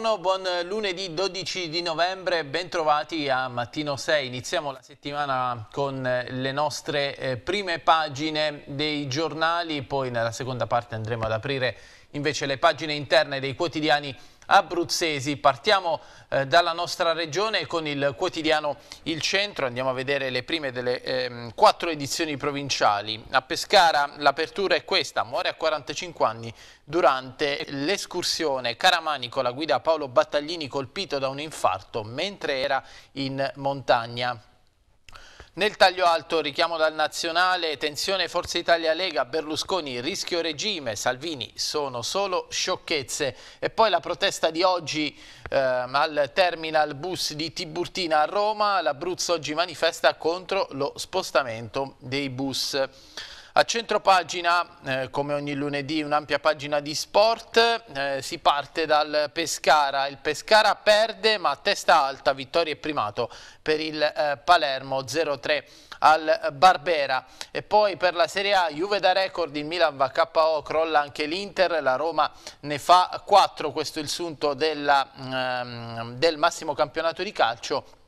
buongiorno, buon eh, lunedì 12 di novembre, bentrovati a Mattino 6. Iniziamo la settimana con eh, le nostre eh, prime pagine dei giornali, poi nella seconda parte andremo ad aprire invece le pagine interne dei quotidiani abruzzesi. Partiamo eh, dalla nostra regione con il quotidiano Il Centro, andiamo a vedere le prime delle eh, quattro edizioni provinciali. A Pescara l'apertura è questa, muore a 45 anni durante l'escursione Caramani con la guida Paolo Battaglini colpito da un infarto mentre era in montagna. Nel taglio alto, richiamo dal nazionale, tensione Forza Italia Lega, Berlusconi, rischio regime, Salvini, sono solo sciocchezze. E poi la protesta di oggi eh, al terminal bus di Tiburtina a Roma, l'Abruzzo oggi manifesta contro lo spostamento dei bus. A centro pagina, eh, come ogni lunedì, un'ampia pagina di sport. Eh, si parte dal Pescara. Il Pescara perde, ma a testa alta, vittoria e primato per il eh, Palermo 0-3 al Barbera. E poi per la Serie A, Juve da record, il Milan va KO, crolla anche l'Inter, la Roma ne fa 4, questo è il sunto della, ehm, del massimo campionato di calcio.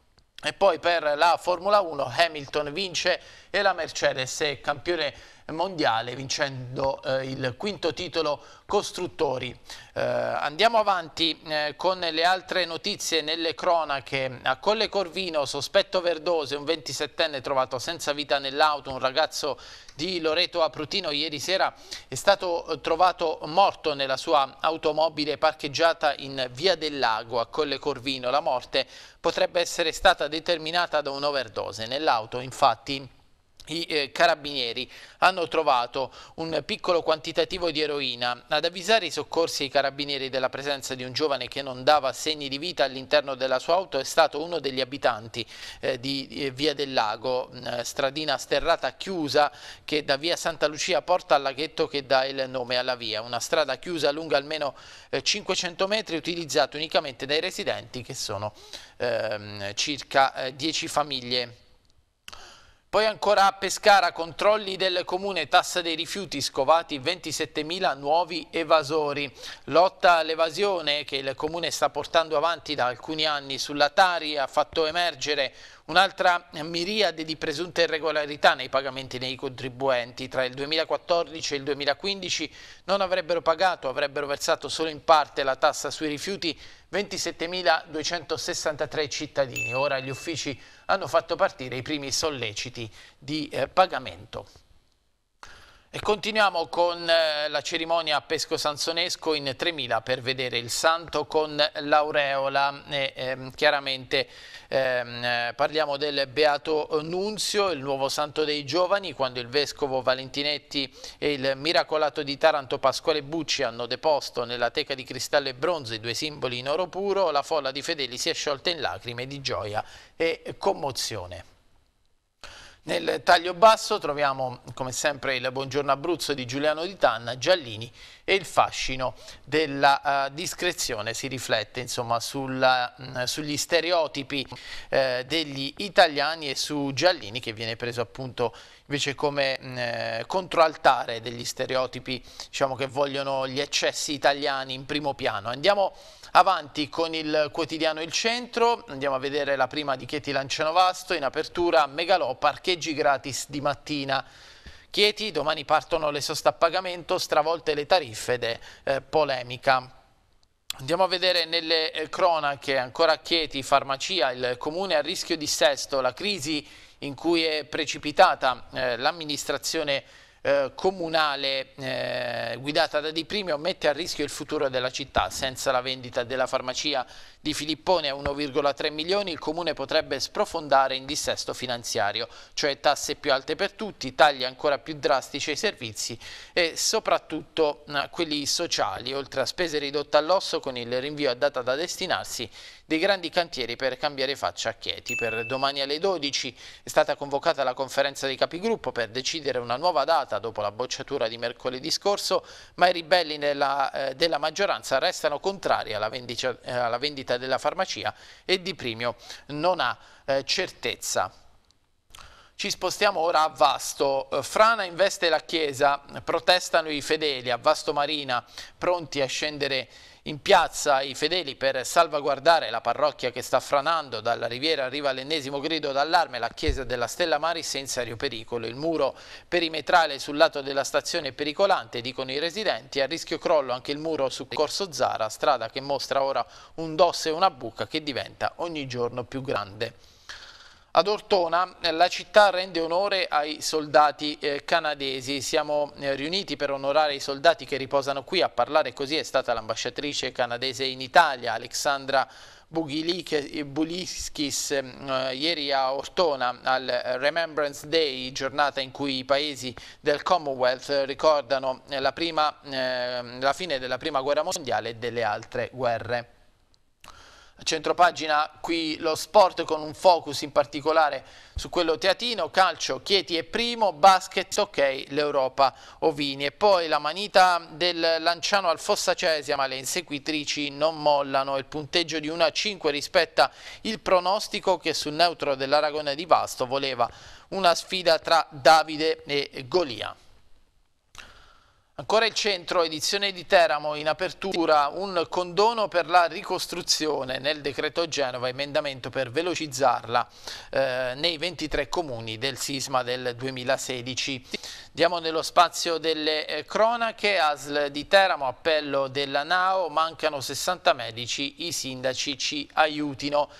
E poi per la Formula 1 Hamilton vince e la Mercedes è campione mondiale vincendo eh, il quinto titolo costruttori. Eh, andiamo avanti eh, con le altre notizie nelle cronache. A Colle Corvino, sospetto verdose, un 27enne trovato senza vita nell'auto, un ragazzo di Loreto Aprutino ieri sera è stato eh, trovato morto nella sua automobile parcheggiata in Via del Lago a Colle Corvino. La morte potrebbe essere stata determinata da un'overdose. Nell'auto infatti i eh, carabinieri hanno trovato un piccolo quantitativo di eroina. Ad avvisare i soccorsi ai carabinieri della presenza di un giovane che non dava segni di vita all'interno della sua auto è stato uno degli abitanti eh, di eh, Via del Lago, stradina sterrata chiusa che da Via Santa Lucia porta al laghetto che dà il nome alla via. Una strada chiusa lunga almeno 500 eh, metri utilizzata unicamente dai residenti che sono ehm, circa 10 eh, famiglie. Poi ancora a Pescara, controlli del comune, tassa dei rifiuti, scovati 27.000 nuovi evasori. Lotta all'evasione che il comune sta portando avanti da alcuni anni sulla Tari ha fatto emergere Un'altra miriade di presunte irregolarità nei pagamenti dei contribuenti. Tra il 2014 e il 2015 non avrebbero pagato, avrebbero versato solo in parte la tassa sui rifiuti 27.263 cittadini. Ora gli uffici hanno fatto partire i primi solleciti di eh, pagamento. E continuiamo con eh, la cerimonia a Pesco Sansonesco in 3000 per vedere il santo con l'aureola. Ehm, chiaramente ehm, parliamo del Beato Nunzio, il nuovo santo dei giovani, quando il vescovo Valentinetti e il miracolato di Taranto Pasquale Bucci hanno deposto nella teca di cristallo e bronzo i due simboli in oro puro, la folla di fedeli si è sciolta in lacrime di gioia e commozione. Nel taglio basso troviamo come sempre il Buongiorno Abruzzo di Giuliano Di Tanna, Giallini e il fascino della uh, discrezione si riflette insomma, sulla, mh, mm, sugli stereotipi eh, degli italiani e su Giallini che viene preso appunto invece come mh, mm, eh, controaltare degli stereotipi diciamo, che vogliono gli eccessi italiani in primo piano. Andiamo Avanti con il quotidiano Il Centro, andiamo a vedere la prima di Chieti Lancianovasto, in apertura Megalò, parcheggi gratis di mattina. Chieti, domani partono le soste a pagamento, stravolte le tariffe ed è eh, polemica. Andiamo a vedere nelle eh, cronache, ancora Chieti, farmacia, il comune a rischio di sesto, la crisi in cui è precipitata eh, l'amministrazione eh, comunale eh, guidata da Di Primio mette a rischio il futuro della città. Senza la vendita della farmacia di Filippone a 1,3 milioni il comune potrebbe sprofondare in dissesto finanziario, cioè tasse più alte per tutti, tagli ancora più drastici ai servizi e soprattutto eh, quelli sociali, oltre a spese ridotte all'osso con il rinvio a data da destinarsi dei grandi cantieri per cambiare faccia a Chieti. Per domani alle 12 è stata convocata la conferenza dei capigruppo per decidere una nuova data dopo la bocciatura di mercoledì scorso, ma i ribelli della, eh, della maggioranza restano contrari alla vendita, eh, alla vendita, della farmacia e Di Primio non ha eh, certezza. Ci spostiamo ora a Vasto. Eh, Frana investe la chiesa, protestano i fedeli a Vasto Marina, pronti a scendere in piazza i fedeli per salvaguardare la parrocchia che sta franando dalla riviera arriva l'ennesimo grido d'allarme la chiesa della Stella Mari senza serio pericolo. Il muro perimetrale sul lato della stazione è pericolante, dicono i residenti. A rischio crollo anche il muro su Corso Zara, strada che mostra ora un dosso e una buca che diventa ogni giorno più grande. Ad Ortona eh, la città rende onore ai soldati eh, canadesi, siamo eh, riuniti per onorare i soldati che riposano qui, a parlare così è stata l'ambasciatrice canadese in Italia, Alexandra Buliskis ieri a Ortona al Remembrance Day, giornata in cui i paesi del Commonwealth ricordano la, prima, la fine della prima guerra mondiale e delle altre guerre centropagina qui lo sport con un focus in particolare su quello teatino, calcio Chieti è primo, basket ok l'Europa Ovini e poi la manita del Lanciano al Fossa Cesia ma le inseguitrici non mollano il punteggio di 1 a 5 rispetta il pronostico che sul neutro dell'Aragona di Vasto voleva una sfida tra Davide e Golia. Ancora il centro edizione di Teramo in apertura un condono per la ricostruzione nel decreto Genova, emendamento per velocizzarla eh, nei 23 comuni del sisma del 2016. Diamo nello spazio delle eh, cronache, ASL di Teramo, appello della NAO, mancano 60 medici, i sindaci ci aiutino.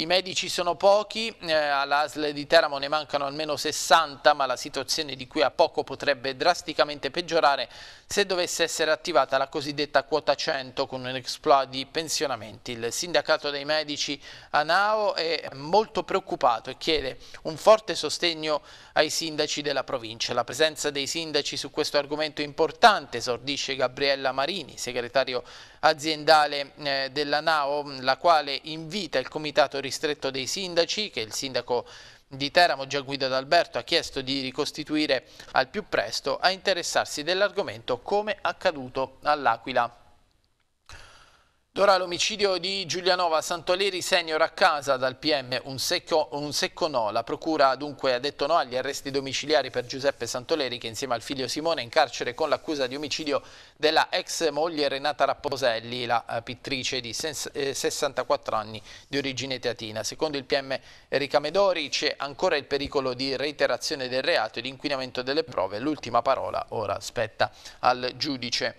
I medici sono pochi, eh, all'ASL di Teramo ne mancano almeno 60, ma la situazione di qui a poco potrebbe drasticamente peggiorare se dovesse essere attivata la cosiddetta quota 100 con un exploit di pensionamenti. Il sindacato dei medici ANAO è molto preoccupato e chiede un forte sostegno ai sindaci della provincia. La presenza dei sindaci su questo argomento è importante, esordisce Gabriella Marini, segretario aziendale eh, Nao, la quale invita il comitato ristretto dei sindaci che il sindaco di Teramo, già D'Alberto, ha chiesto di ricostituire al più presto a interessarsi dell'argomento come accaduto all'Aquila. Ora l'omicidio di Giulianova Santoleri senior a casa dal PM un secco, un secco, no. La procura dunque ha detto no agli arresti domiciliari per Giuseppe Santoleri che insieme al figlio Simone è in carcere con l'accusa di omicidio della ex moglie Renata Rapposelli, la eh, pittrice di 64 eh, anni di origine teatina. Secondo il PM Enrica Medori c'è ancora il pericolo di reiterazione del reato e di inquinamento delle prove. L'ultima parola ora spetta al giudice.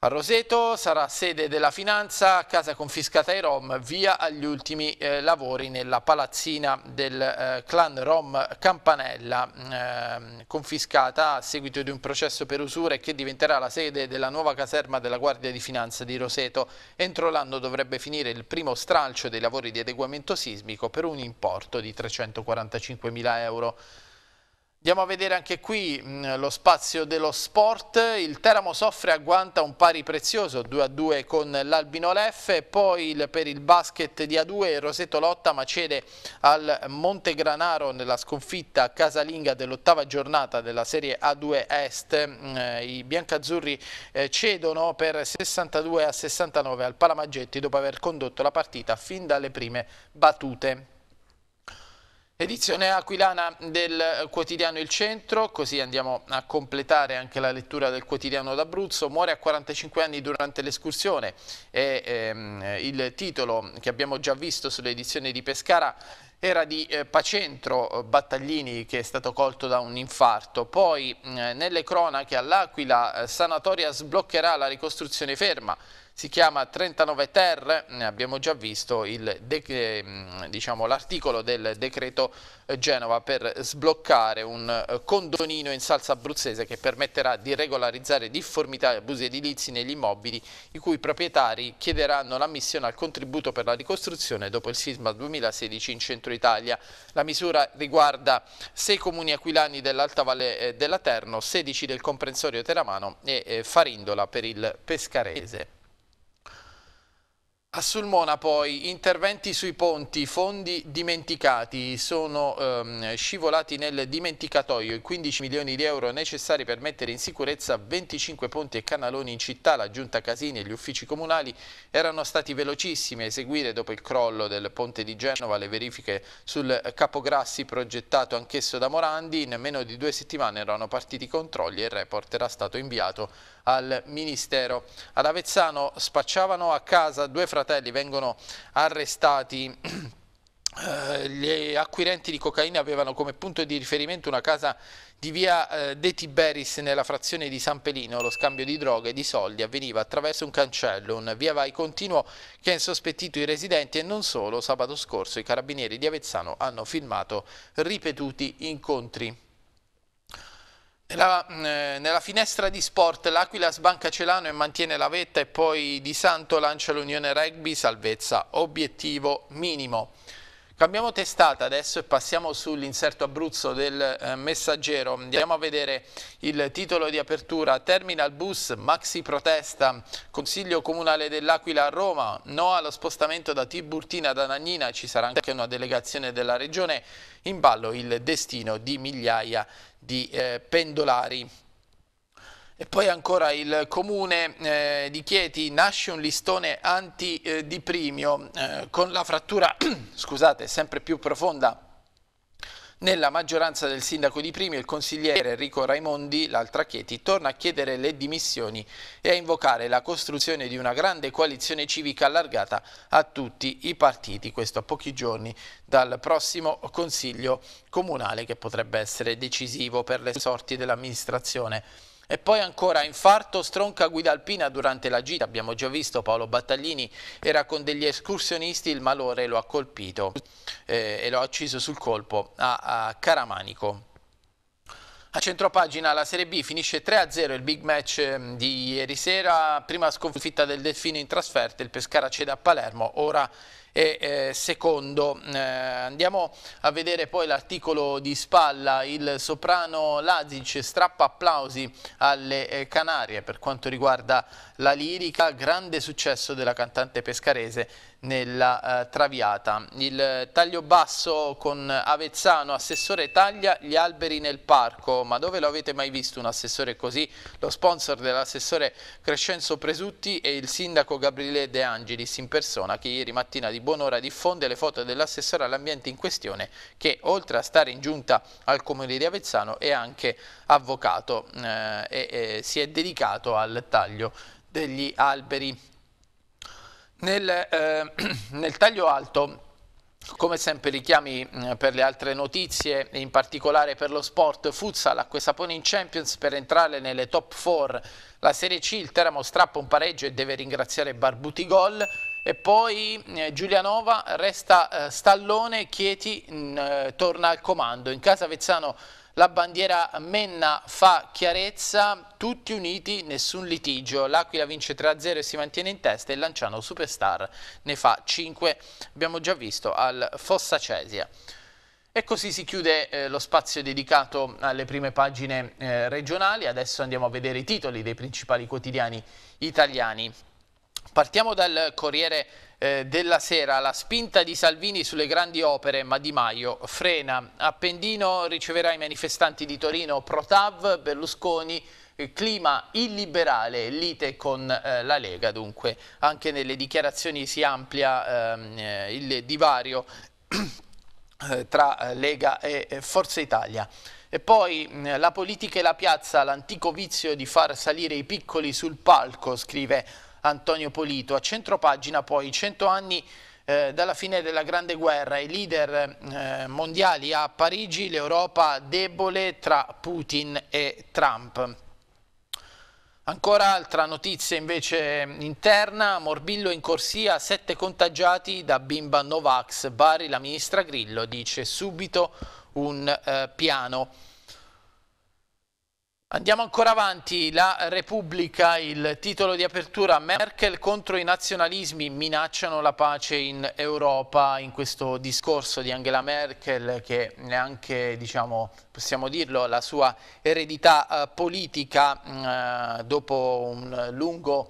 A Roseto sarà sede della finanza, casa confiscata ai Rom, via agli ultimi eh, lavori nella palazzina del eh, clan Rom Campanella, eh, confiscata a seguito di un processo per usura e che diventerà la sede della nuova caserma della Guardia di Finanza di Roseto. Entro l'anno dovrebbe finire il primo stralcio dei lavori di adeguamento sismico per un importo di 345.000 euro. Andiamo a vedere anche qui mh, mm, lo spazio dello sport, il Teramo soffre a Guanta un pari prezioso 2-2 a con l'Albino Leffe, poi il, per il basket di A2 il Roseto Lotta ma cede al Montegranaro nella sconfitta casalinga dell'ottava giornata della Serie A2 Est, mh, mm, eh, i biancazzurri eh, cedono per 62 a 69 al Palamaggetti dopo aver condotto la partita fin dalle prime battute. Edizione aquilana del quotidiano Il Centro, così andiamo a completare anche la lettura del quotidiano d'Abruzzo. Muore a 45 anni durante l'escursione, è ehm, il titolo che abbiamo già visto sull'edizione di Pescara era di eh, Pacentro eh, Battaglini che è stato colto da un infarto. Poi eh, nelle cronache all'Aquila eh, Sanatoria sbloccherà la ricostruzione ferma si chiama 39 Ter, abbiamo già visto ehm, diciamo l'articolo diciamo, del decreto eh, Genova per sbloccare un eh, condonino in salsa abruzzese che permetterà di regolarizzare difformità e abusi edilizi negli immobili i cui proprietari chiederanno l'ammissione al contributo per la ricostruzione dopo il sisma 2016 in centro Italia. La misura riguarda sei comuni aquilani dell'Alta Valle eh, della Terno, 16 del comprensorio Teramano e Farindola per il Pescarese. A Sulmona poi interventi sui ponti, fondi dimenticati, sono ehm, scivolati nel dimenticatoio i 15 milioni di euro necessari per mettere in sicurezza 25 ponti e canaloni in città, la giunta Casini e gli uffici comunali erano stati velocissimi a eseguire dopo il crollo del ponte di Genova le verifiche sul Capograssi progettato anch'esso da Morandi, in meno di due settimane erano partiti i controlli e il report era stato inviato al Ministero. Ad Avezzano spacciavano a casa due fratelli, vengono arrestati. Eh, gli acquirenti di cocaina avevano come punto di riferimento una casa di via eh, De Tiberis nella frazione di San Pelino. Lo scambio di droghe e di soldi avveniva attraverso un cancello, un via vai continuo che ha insospettito i residenti e non solo. Sabato scorso i carabinieri di Avezzano hanno filmato ripetuti incontri. La, eh, nella finestra di sport l'Aquila sbanca Celano e mantiene la vetta e poi Di Santo lancia l'Unione Rugby, salvezza obiettivo minimo. Cambiamo testata adesso e passiamo sull'inserto Abruzzo del eh, Messaggero. Andiamo a vedere il titolo di apertura. Terminal bus, maxi protesta. Consiglio comunale dell'Aquila a Roma. No allo spostamento da Tiburtina ad Anagnina. Ci sarà anche una delegazione della regione. In ballo il destino di migliaia di eh, pendolari. E poi ancora il comune eh, di Chieti nasce un listone antidiprimio eh, eh, con la frattura scusate, sempre più profonda nella maggioranza del sindaco di Primi, il consigliere Enrico Raimondi, l'altra Chieti, torna a chiedere le dimissioni e a invocare la costruzione di una grande coalizione civica allargata a tutti i partiti, questo a pochi giorni dal prossimo Consiglio Comunale che potrebbe essere decisivo per le sorti dell'amministrazione e poi ancora infarto, stronca guida alpina durante la gita, abbiamo già visto Paolo Battaglini era con degli escursionisti, il malore lo ha colpito eh, e lo ha ucciso sul colpo a, a Caramanico. A centropagina la Serie B finisce 3-0 il big match ehm, di ieri sera, prima sconfitta del Delfino in trasferta, il Pescara cede a Palermo, ora e eh, secondo. Eh, andiamo a vedere poi l'articolo di spalla, il soprano Lazic strappa applausi alle eh, Canarie per quanto riguarda la lirica, grande successo della cantante pescarese nella eh, traviata. Il eh, taglio basso con Avezzano, assessore taglia gli alberi nel parco, ma dove lo avete mai visto un assessore così? Lo sponsor dell'assessore Crescenzo Presutti e il sindaco Gabriele De Angelis in persona che ieri mattina di buon'ora diffonde le foto dell'assessore all'ambiente in questione che oltre a stare in giunta al comune di Avezzano è anche avvocato eh, e, e eh, si è dedicato al taglio degli alberi nel, eh, nel taglio alto come sempre richiami mm, per le altre notizie, in particolare per lo sport, Futsal Pone in Champions per entrare nelle top 4. La Serie C, il Teramo strappa un pareggio e deve ringraziare Barbuti Gol. E poi eh, Giulianova resta eh, stallone, Chieti mh, mm, torna al comando. In casa Vezzano la bandiera Menna fa chiarezza, tutti uniti, nessun litigio. L'Aquila vince 3-0 e si mantiene in testa e Lanciano Superstar ne fa 5, abbiamo già visto, al Fossa Cesia. E così si chiude eh, lo spazio dedicato alle prime pagine eh, regionali. Adesso andiamo a vedere i titoli dei principali quotidiani italiani. Partiamo dal Corriere eh, della sera, la spinta di Salvini sulle grandi opere, ma Di Maio frena. Appendino riceverà i manifestanti di Torino, Protav, Berlusconi, eh, clima illiberale, lite con eh, la Lega, dunque anche nelle dichiarazioni si amplia ehm, eh, il divario tra Lega e Forza Italia. E poi mm, la politica e la piazza, l'antico vizio di far salire i piccoli sul palco, scrive Antonio Polito. A centropagina poi i 100 anni eh, dalla fine della Grande Guerra, i leader eh, mondiali a Parigi, l'Europa debole tra Putin e Trump. Ancora altra notizia invece mm, interna, Morbillo in corsia, sette contagiati da bimba Novax, Bari, la ministra Grillo dice subito un eh, piano. Andiamo ancora avanti, la Repubblica, il titolo di apertura Merkel contro i nazionalismi minacciano la pace in Europa in questo discorso di Angela Merkel che neanche, diciamo, possiamo dirlo, la sua eredità eh, politica mm, eh, dopo un lungo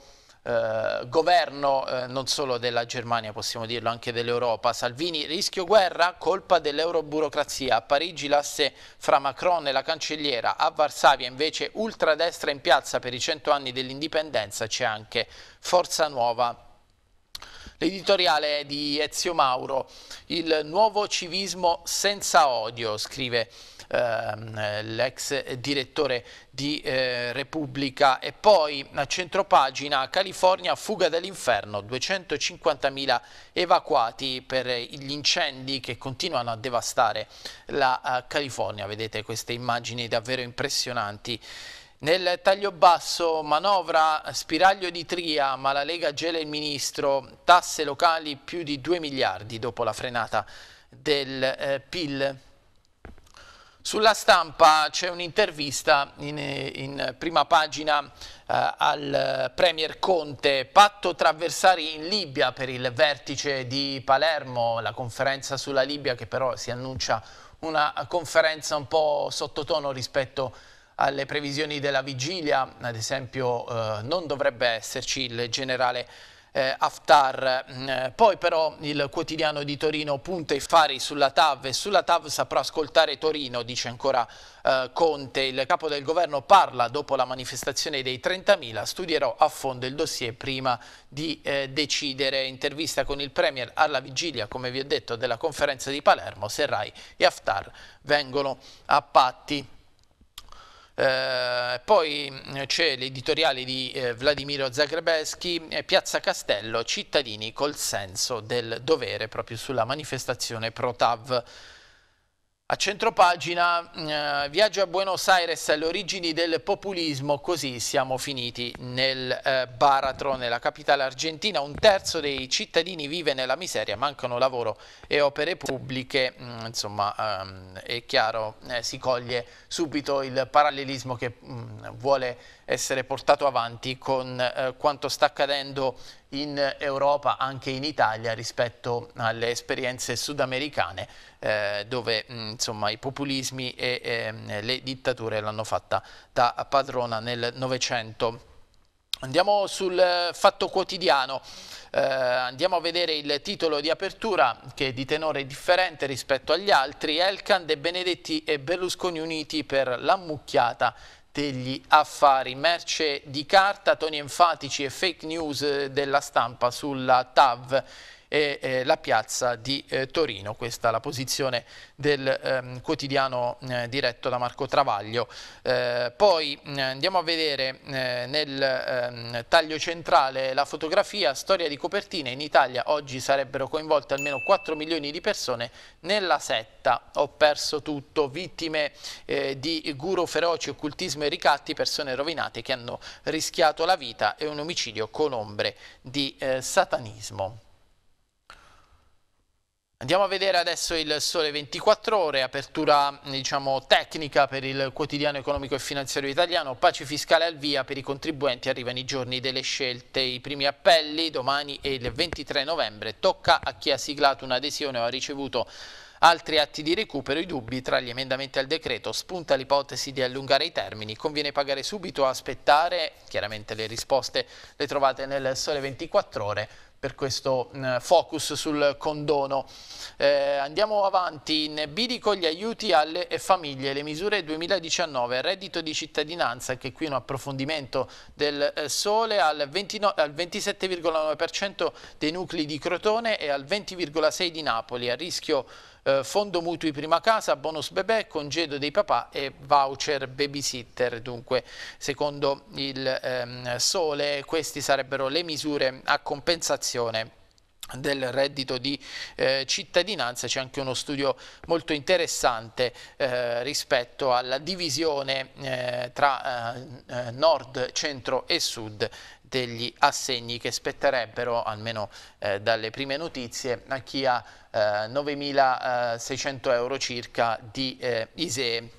eh, governo eh, non solo della Germania, possiamo dirlo, anche dell'Europa. Salvini, rischio guerra, colpa dell'euroburocrazia. A Parigi l'asse fra Macron e la cancelliera, a Varsavia invece ultradestra in piazza per i cento anni dell'indipendenza, c'è anche Forza Nuova L'editoriale di Ezio Mauro, il nuovo civismo senza odio, scrive ehm, l'ex direttore di eh, Repubblica e poi a centropagina California fuga dall'inferno 250.000 evacuati per gli incendi che continuano a devastare la eh, California vedete queste immagini davvero impressionanti nel taglio basso, manovra spiraglio di Tria, ma la Lega gela il ministro, tasse locali più di 2 miliardi dopo la frenata del eh, PIL. Sulla stampa c'è un'intervista in, in, prima pagina eh, al Premier Conte, patto tra avversari in Libia per il vertice di Palermo, la conferenza sulla Libia che però si annuncia una conferenza un po' sottotono rispetto a alle previsioni della vigilia, ad esempio eh, non dovrebbe esserci il generale eh, Haftar. Mm, eh, poi però il quotidiano di Torino punta i fari sulla TAV e sulla TAV saprà ascoltare Torino, dice ancora eh, Conte. Il capo del governo parla dopo la manifestazione dei 30.000, studierò a fondo il dossier prima di eh, decidere. Intervista con il Premier alla vigilia, come vi ho detto, della conferenza di Palermo, Serrai e Haftar vengono a patti. Eh, poi mm, c'è l'editoriale di eh, Vladimiro Zagrebeschi, eh, Piazza Castello, cittadini col senso del dovere proprio sulla manifestazione Protav. A centropagina, mm, eh, viaggio a Buenos Aires alle origini del populismo, così siamo finiti nel eh, baratro, nella capitale argentina. Un terzo dei cittadini vive nella miseria, mancano lavoro e opere pubbliche. Mm, insomma, ehm, è chiaro, eh, si coglie subito il parallelismo che mm, vuole essere portato avanti con eh, quanto sta accadendo in Europa, anche in Italia, rispetto alle esperienze sudamericane, eh, dove mh, mm, insomma, i populismi e eh, le dittature l'hanno fatta da padrona nel Novecento. Andiamo sul eh, fatto quotidiano, eh, andiamo a vedere il titolo di apertura che è di tenore differente rispetto agli altri, Elkan, De Benedetti e Berlusconi uniti per l'ammucchiata degli affari. Merce di carta, toni enfatici e fake news eh, della stampa sulla TAV e eh, la piazza di eh, Torino. Questa è la posizione del ehm, quotidiano eh, diretto da Marco Travaglio. Eh, poi mm, andiamo a vedere eh, nel ehm, taglio centrale la fotografia, storia di copertine. In Italia oggi sarebbero coinvolte almeno 4 milioni di persone nella setta. Ho perso tutto, vittime eh, di guru feroci, occultismo e ricatti, persone rovinate che hanno rischiato la vita e un omicidio con ombre di satanismo. Andiamo a vedere adesso il Sole 24 Ore, apertura diciamo, tecnica per il quotidiano economico e finanziario italiano, pace fiscale al via per i contribuenti, arrivano i giorni delle scelte, i primi appelli domani e il 23 novembre, tocca a chi ha siglato un'adesione o ha ricevuto altri atti di recupero, i dubbi tra gli emendamenti al decreto, spunta l'ipotesi di allungare i termini, conviene pagare subito o aspettare, chiaramente le risposte le trovate nel Sole 24 Ore, per questo mh, mm, focus sul condono. Eh, andiamo avanti, in bidico gli aiuti alle famiglie, le misure 2019, reddito di cittadinanza anche qui un approfondimento del eh, sole al, al 27,9% dei nuclei di Crotone e al 20,6% di Napoli, a rischio eh, fondo mutui prima casa, bonus bebè, congedo dei papà e voucher babysitter. Dunque, secondo il ehm, Sole, queste sarebbero le misure a compensazione del reddito di eh, cittadinanza c'è anche uno studio molto interessante eh, rispetto alla divisione eh, tra eh, eh, nord, centro e sud degli assegni che spetterebbero, almeno eh, dalle prime notizie, a chi ha eh, 9.600 eh, euro circa di eh, ISEE.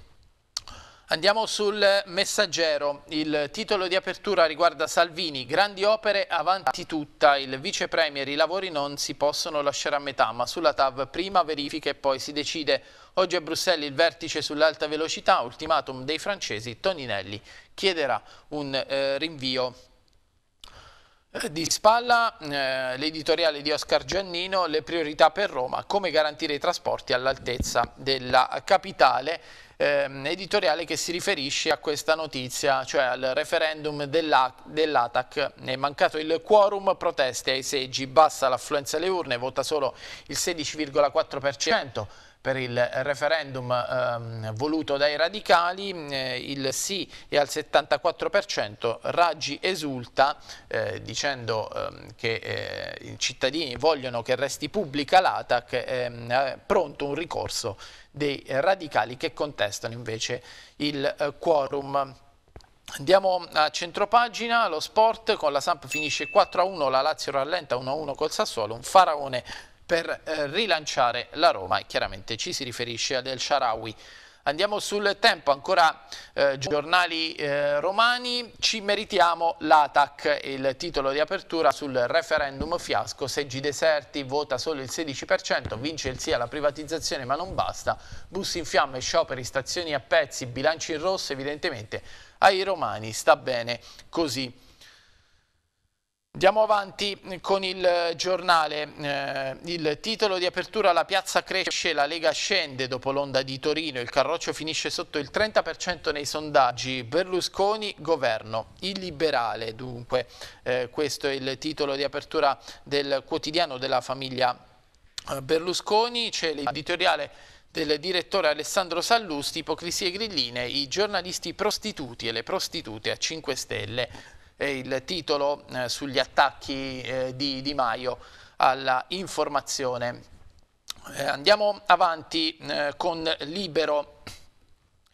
Andiamo sul messaggero, il titolo di apertura riguarda Salvini, grandi opere avanti tutta, il vice premier i lavori non si possono lasciare a metà ma sulla TAV prima verifica e poi si decide. Oggi a Bruxelles il vertice sull'alta velocità, ultimatum dei francesi, Toninelli chiederà un eh, rinvio di spalla eh, l'editoriale di Oscar Giannino, le priorità per Roma, come garantire i trasporti all'altezza della capitale, eh, editoriale che si riferisce a questa notizia, cioè al referendum dell'ATAC. Dell è mancato il quorum, proteste ai seggi, bassa l'affluenza alle urne, vota solo il 16,4% per il referendum ehm, voluto dai radicali, eh, il sì è al 74%, Raggi esulta eh, dicendo ehm, che eh, i cittadini vogliono che resti pubblica l'ATAC, ehm, pronto un ricorso dei radicali che contestano invece il eh, quorum. Andiamo a centropagina, lo sport con la Samp finisce 4-1, la Lazio rallenta 1-1 col Sassuolo, un faraone per eh, rilanciare la Roma e chiaramente ci si riferisce ad El Sharawi. Andiamo sul tempo, ancora eh, giornali eh, romani, ci meritiamo l'ATAC, il titolo di apertura sul referendum fiasco, seggi deserti, vota solo il 16%, vince il sì alla privatizzazione ma non basta, bus in fiamme, scioperi, stazioni a pezzi, bilanci in rosso, evidentemente ai romani sta bene così. Andiamo avanti con il giornale, eh, il titolo di apertura La piazza cresce, la Lega scende dopo l'onda di Torino, il carroccio finisce sotto il 30% nei sondaggi, Berlusconi governo, illiberale dunque, eh, questo è il titolo di apertura del quotidiano della famiglia eh, Berlusconi, c'è l'editoriale del direttore Alessandro Sallusti, ipocrisie grilline, i giornalisti prostituti e le prostitute a 5 stelle il titolo eh, sugli attacchi eh, di Di Maio alla informazione. Eh, andiamo avanti eh, con Libero,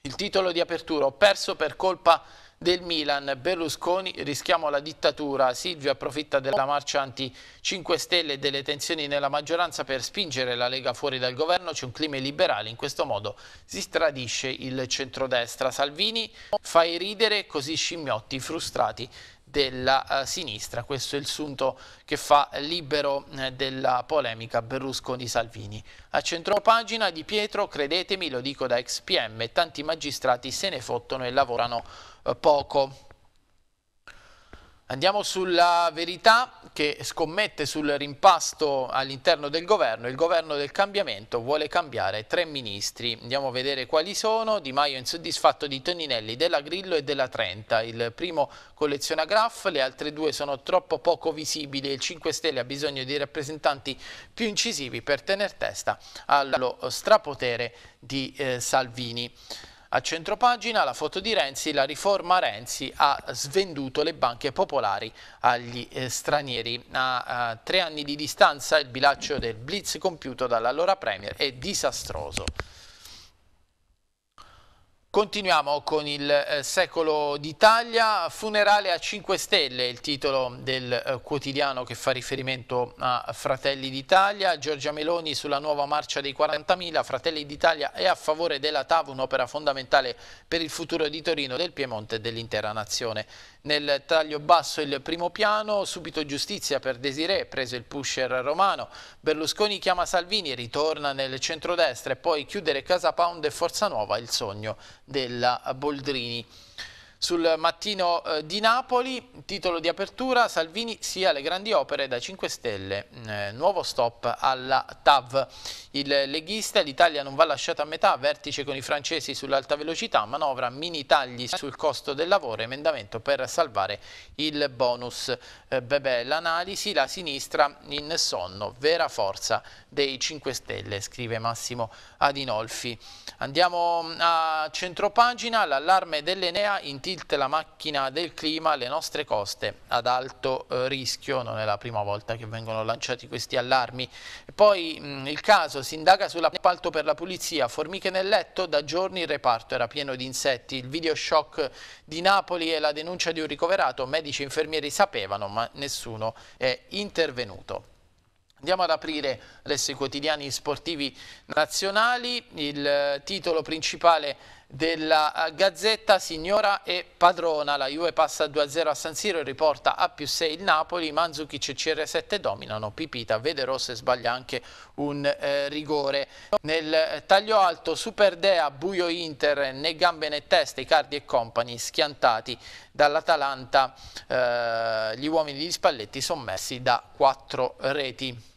il titolo di apertura, ho perso per colpa del Milan, Berlusconi, rischiamo la dittatura, Silvio approfitta della marcia anti 5 Stelle e delle tensioni nella maggioranza per spingere la Lega fuori dal governo, c'è un clima liberale, in questo modo si stradisce il centrodestra, Salvini fai ridere così scimmiotti frustrati della eh, sinistra. Questo è il sunto che fa libero eh, della polemica Berlusconi-Salvini. A centropagina di Pietro, credetemi, lo dico da ex PM, tanti magistrati se ne fottono e lavorano eh, poco. Andiamo sulla verità che scommette sul rimpasto all'interno del governo. Il governo del cambiamento vuole cambiare tre ministri. Andiamo a vedere quali sono. Di Maio insoddisfatto di Toninelli, della Grillo e della Trenta. Il primo colleziona graf, le altre due sono troppo poco visibili. Il 5 Stelle ha bisogno di rappresentanti più incisivi per tener testa allo strapotere di eh, Salvini. A centropagina la foto di Renzi, la riforma Renzi ha svenduto le banche popolari agli eh, stranieri. A, a tre anni di distanza il bilancio del blitz compiuto dall'allora Premier è disastroso. Continuiamo con il eh, secolo d'Italia, funerale a 5 stelle, il titolo del eh, quotidiano che fa riferimento a Fratelli d'Italia, Giorgia Meloni sulla nuova marcia dei 40.000, Fratelli d'Italia è a favore della TAV, un'opera fondamentale per il futuro di Torino, del Piemonte e dell'intera nazione nel taglio basso il primo piano, subito giustizia per Desiré, preso il pusher romano, Berlusconi chiama Salvini, ritorna nel centrodestra e poi chiudere Casa Pound e Forza Nuova, il sogno della Boldrini. Sul mattino eh, di Napoli, titolo di apertura, Salvini sia le grandi opere da 5 Stelle, mm, eh, nuovo stop alla TAV. Il leghista, l'Italia non va lasciata a metà, vertice con i francesi sull'alta velocità, manovra mini tagli sul costo del lavoro, emendamento per salvare il bonus. Eh, bebè, l'analisi, la sinistra in sonno, vera forza dei 5 Stelle, scrive Massimo Adinolfi. Andiamo mm, a centropagina, l'allarme dell'Enea in titolo tilt la macchina del clima alle nostre coste ad alto eh, rischio, non è la prima volta che vengono lanciati questi allarmi. poi mh, mm, il caso si indaga sull'appalto per la pulizia, formiche nel letto, da giorni il reparto era pieno di insetti, il video shock di Napoli e la denuncia di un ricoverato, medici e infermieri sapevano ma nessuno è intervenuto. Andiamo ad aprire adesso i quotidiani sportivi nazionali, il eh, titolo principale della eh, Gazzetta, signora e padrona, la Juve passa 2-0 a San Siro e riporta a più 6 il Napoli, Manzukic e CR7 dominano, Pipita vede rosso e sbaglia anche un eh, rigore. Nel eh, taglio alto Superdea, Buio Inter, né gambe né teste, Icardi e Company schiantati dall'Atalanta, eh, gli uomini di Spalletti sommessi da 4 reti.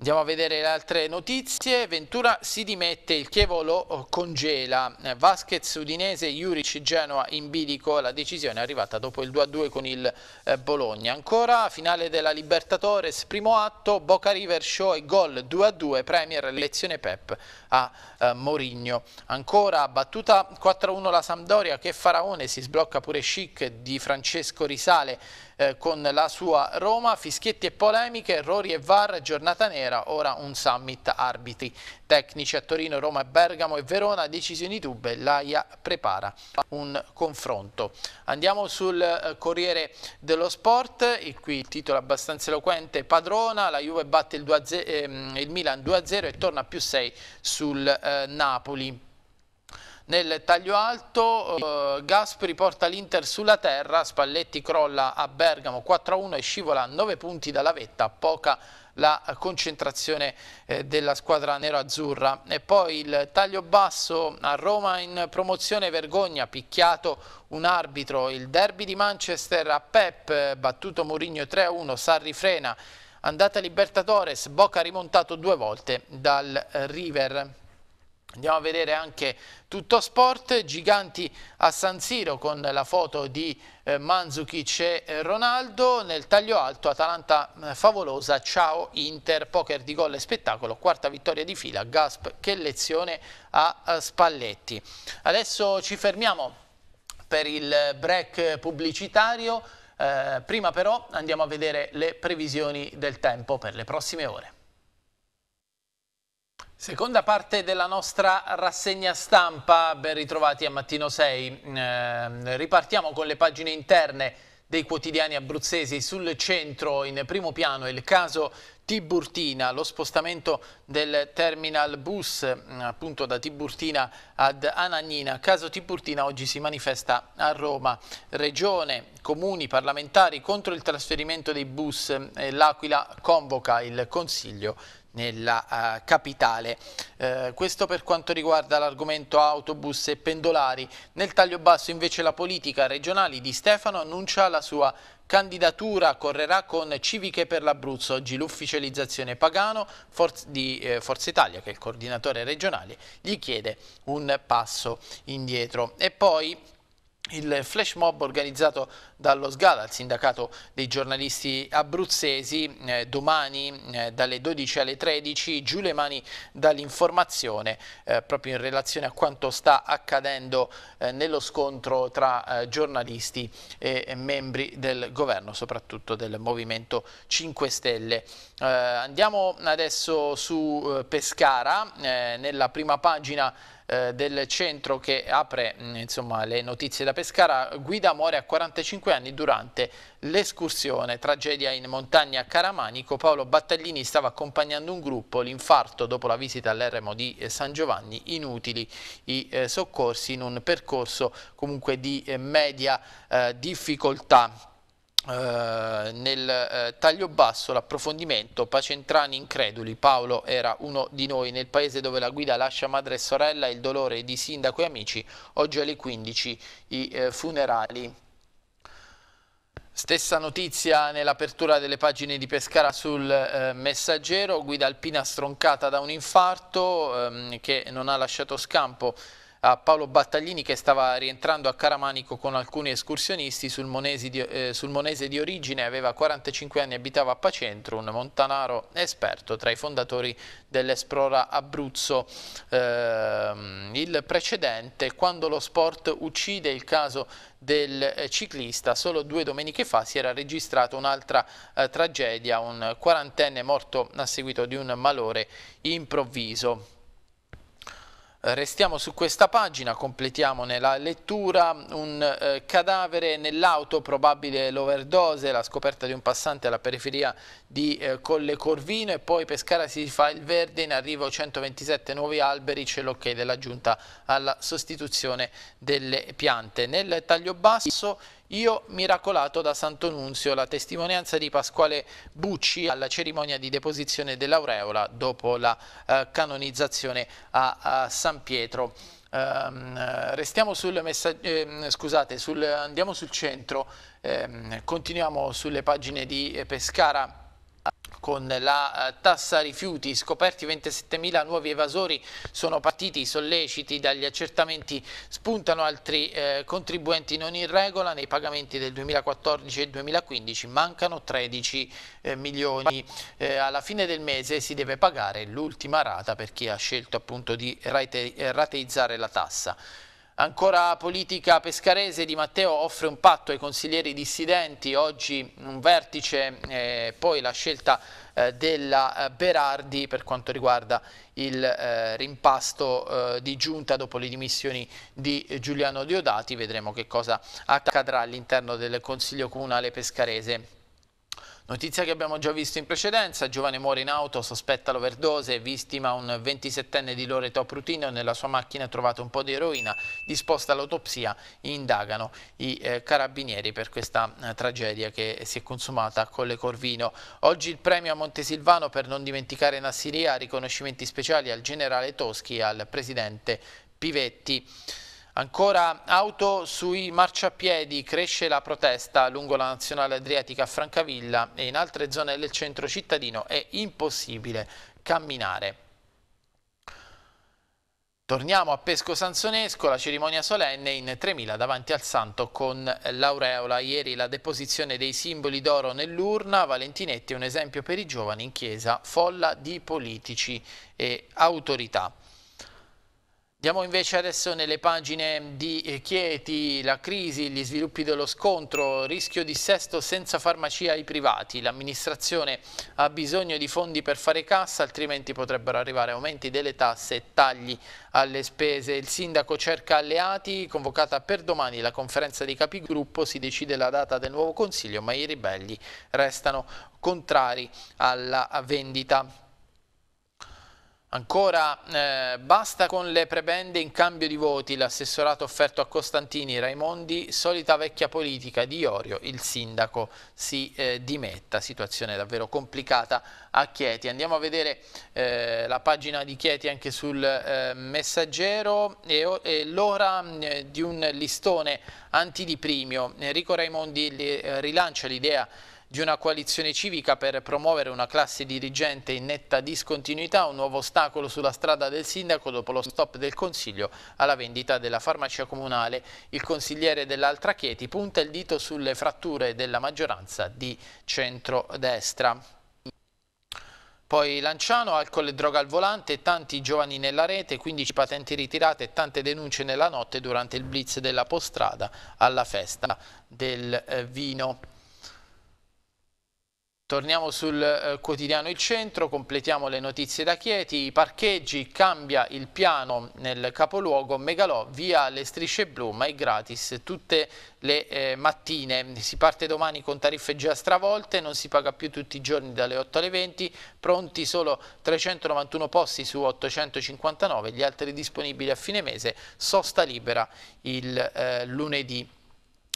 Andiamo a vedere le altre notizie, Ventura si dimette, il Chievo lo eh, congela, eh, Vasquez, Udinese, Juric, Genoa in bilico, la decisione è arrivata dopo il 2-2 con il eh, Bologna. Ancora finale della Libertadores, primo atto, Boca River Show e gol 2-2, Premier, lezione Pep a eh, Morigno. Ancora battuta 4-1 la Sampdoria che Faraone si sblocca pure chic di Francesco Risale eh, con la sua Roma, fischietti e polemiche, errori e VAR, giornata nera, ora un summit arbitri tecnici a Torino, Roma, Bergamo e Verona, decisioni dubbe, l'AIA prepara un confronto. Andiamo sul eh, Corriere dello Sport, e qui il titolo è abbastanza eloquente, padrona, la Juve batte il, 2 0, ehm, il Milan 2-0 e torna più 6 sul eh, Napoli. Nel taglio alto eh, Gasperi porta l'Inter sulla terra, Spalletti crolla a Bergamo 4-1 e scivola a 9 punti dalla vetta, poca la concentrazione eh, della squadra nero-azzurra. E poi il taglio basso a Roma in promozione vergogna, picchiato un arbitro, il derby di Manchester a Pep, battuto Mourinho 3-1, Sarri frena, andata Libertadores, Boca rimontato due volte dal eh, River. Andiamo a vedere anche tutto sport, giganti a San Siro con la foto di eh, Manzukic e eh, Ronaldo, nel taglio alto Atalanta eh, favolosa, ciao Inter, poker di gol e spettacolo, quarta vittoria di fila, Gasp che lezione a, a eh, Spalletti. Adesso ci fermiamo per il break pubblicitario, eh, prima però andiamo a vedere le previsioni del tempo per le prossime ore. Seconda parte della nostra rassegna stampa, ben ritrovati a Mattino 6. Eh, ripartiamo con le pagine interne dei quotidiani abruzzesi sul centro in primo piano il caso Tiburtina, lo spostamento del terminal bus mm, appunto da Tiburtina ad Anagnina. Caso Tiburtina oggi si manifesta a Roma. Regione, comuni, parlamentari contro il trasferimento dei bus. Eh, L'Aquila convoca il Consiglio nella uh, capitale. Uh, questo per quanto riguarda l'argomento autobus e pendolari. Nel taglio basso invece la politica regionale di Stefano annuncia la sua candidatura correrà con Civiche per l'Abruzzo, oggi l'ufficializzazione Pagano di eh, Forza Italia, che è il coordinatore regionale, gli chiede un passo indietro. E poi il flash mob organizzato dallo SGA, dal sindacato dei giornalisti abruzzesi, eh, domani eh, dalle 12 alle 13, giù le mani dall'informazione, eh, proprio in relazione a quanto sta accadendo eh, nello scontro tra eh, giornalisti e, e, membri del governo, soprattutto del Movimento 5 Stelle. Eh, andiamo adesso su Pescara, nella prima pagina eh, del centro che apre mm, insomma, le notizie da Pescara, guida muore a 45 anni durante l'escursione, tragedia in montagna a Caramanico, Paolo Battaglini stava accompagnando un gruppo, l'infarto dopo la visita all'Eremo di eh, San Giovanni, inutili i eh, soccorsi in un percorso comunque di media difficoltà. Eh, nel uh, taglio basso l'approfondimento Pacentrani increduli Paolo era uno di noi nel paese dove la guida lascia madre e sorella il dolore di sindaco e amici oggi alle 15 i uh, funerali Stessa notizia nell'apertura delle pagine di Pescara sul eh, messaggero, guida alpina stroncata da un infarto ehm, che non ha lasciato scampo a Paolo Battaglini che stava rientrando a Caramanico con alcuni escursionisti sul monese di, eh, sul monese di origine, aveva 45 anni e abitava a Pacentro, un montanaro esperto tra i fondatori dell'Esplora Abruzzo. Eh, il precedente, quando lo sport uccide il caso del eh, ciclista, solo due domeniche fa si era registrata un'altra eh, tragedia, un quarantenne morto a seguito di un malore improvviso. Eh, restiamo su questa pagina, completiamone la lettura, un eh, cadavere nell'auto, probabile l'overdose, la scoperta di un passante alla periferia di eh, Colle Corvino e poi Pescara si fa il verde, in arrivo 127 nuovi alberi, c'è l'ok della giunta alla sostituzione delle piante. Nel taglio basso io miracolato da Santo Nunzio, la testimonianza di Pasquale Bucci alla cerimonia di deposizione dell'aureola dopo la eh, canonizzazione a, a, San Pietro. Ehm, eh, restiamo sul messaggio, eh, scusate, sul, andiamo sul centro, ehm, continuiamo sulle pagine di eh, Pescara con la eh, tassa rifiuti, scoperti 27.000 nuovi evasori sono partiti solleciti dagli accertamenti, spuntano altri eh, contribuenti non in regola, nei pagamenti del 2014 e 2015 mancano 13 eh, milioni, eh, alla fine del mese si deve pagare l'ultima rata per chi ha scelto appunto di eh, rateizzare la tassa. Ancora politica pescarese Di Matteo offre un patto ai consiglieri dissidenti, oggi un vertice, eh, poi la scelta eh, della eh, Berardi per quanto riguarda il eh, rimpasto eh, di giunta dopo le dimissioni di Giuliano Diodati, vedremo che cosa accadrà all'interno del Consiglio Comunale Pescarese. Notizia che abbiamo già visto in precedenza, Giovane muore in auto, sospetta l'overdose, vittima un 27enne di Loreto Prutino, nella sua macchina trovato un po' di eroina, disposta all'autopsia, indagano i eh, carabinieri per questa eh, tragedia che si è consumata con le Corvino. Oggi il premio a Montesilvano per non dimenticare Nassiria, riconoscimenti speciali al generale Toschi e al presidente Pivetti. Ancora auto sui marciapiedi, cresce la protesta lungo la nazionale adriatica a Francavilla e in altre zone del centro cittadino è impossibile camminare. Torniamo a Pesco Sansonesco, la cerimonia solenne in 3000 davanti al santo con l'aureola. Ieri la deposizione dei simboli d'oro nell'urna, Valentinetti è un esempio per i giovani in chiesa, folla di politici e autorità. Andiamo invece adesso nelle pagine di eh, Chieti, la crisi, gli sviluppi dello scontro, rischio di sesto senza farmacia ai privati. L'amministrazione ha bisogno di fondi per fare cassa, altrimenti potrebbero arrivare aumenti delle tasse e tagli alle spese. Il sindaco cerca alleati, convocata per domani la conferenza dei capigruppo, si decide la data del nuovo consiglio, ma i ribelli restano contrari alla vendita. Ancora eh, basta con le prebende in cambio di voti, l'assessorato offerto a Costantini, Raimondi, solita vecchia politica di Iorio, il sindaco si eh, dimetta, situazione davvero complicata a Chieti. Andiamo a vedere eh, la pagina di Chieti anche sul eh, messaggero e, e l'ora eh, di un listone antidiprimio. Enrico Raimondi eh, rilancia l'idea di una coalizione civica per promuovere una classe dirigente in netta discontinuità, un nuovo ostacolo sulla strada del sindaco dopo lo stop del Consiglio alla vendita della farmacia comunale. Il consigliere dell'Altra Chieti punta il dito sulle fratture della maggioranza di centrodestra. Poi Lanciano, alcol e droga al volante, tanti giovani nella rete, 15 patenti ritirate e tante denunce nella notte durante il blitz della postrada alla festa del eh, vino. Torniamo sul eh, quotidiano Il Centro, completiamo le notizie da Chieti, i parcheggi, cambia il piano nel capoluogo, Megalò via le strisce blu ma è gratis tutte le eh, mattine, si parte domani con tariffe già stravolte, non si paga più tutti i giorni dalle 8 alle 20, pronti solo 391 posti su 859, gli altri disponibili a fine mese, sosta libera il eh, lunedì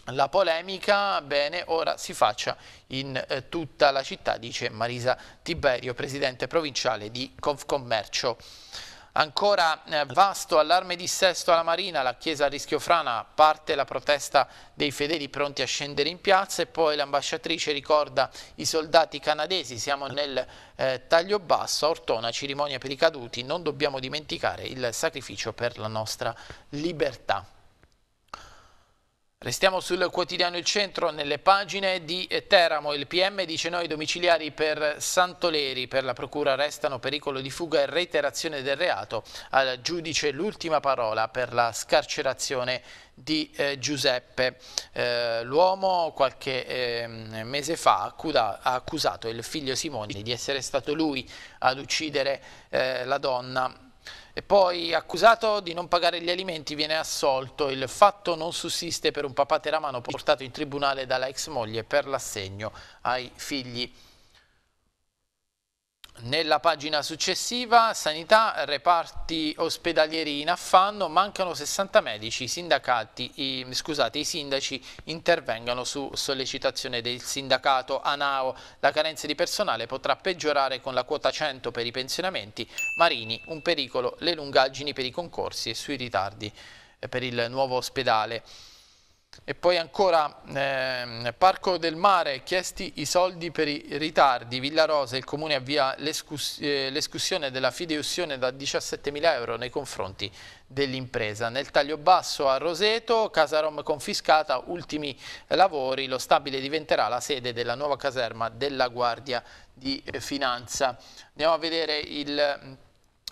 la polemica, bene, ora si faccia in eh, tutta la città, dice Marisa Tiberio, presidente provinciale di Confcommercio. Ancora eh, vasto allarme di sesto alla Marina, la chiesa a rischio frana, parte la protesta dei fedeli pronti a scendere in piazza e poi l'ambasciatrice ricorda i soldati canadesi, siamo nel eh, taglio basso, Ortona, cerimonia per i caduti, non dobbiamo dimenticare il sacrificio per la nostra libertà. Restiamo sul quotidiano Il Centro, nelle pagine di Teramo. Il PM dice noi domiciliari per Santoleri, per la procura restano pericolo di fuga e reiterazione del reato. Al giudice l'ultima parola per la scarcerazione di eh, Giuseppe. Eh, L'uomo qualche eh, mese fa accuda, ha accusato il figlio Simone di essere stato lui ad uccidere eh, la donna e poi accusato di non pagare gli alimenti viene assolto, il fatto non sussiste per un papà teramano portato in tribunale dalla ex moglie per l'assegno ai figli. Nella pagina successiva, sanità, reparti ospedalieri in affanno, mancano 60 medici, i, scusate, i sindaci intervengono su sollecitazione del sindacato ANAO, la carenza di personale potrà peggiorare con la quota 100 per i pensionamenti, Marini, un pericolo, le lungaggini per i concorsi e sui ritardi eh, per il nuovo ospedale. E poi ancora eh, Parco del Mare, chiesti i soldi per i ritardi, Villa Rosa, il Comune avvia l'escussione eh, della fideussione da 17.000 euro nei confronti dell'impresa. Nel taglio basso a Roseto, Casa Rom confiscata, ultimi lavori, lo stabile diventerà la sede della nuova caserma della Guardia di Finanza. Andiamo a vedere il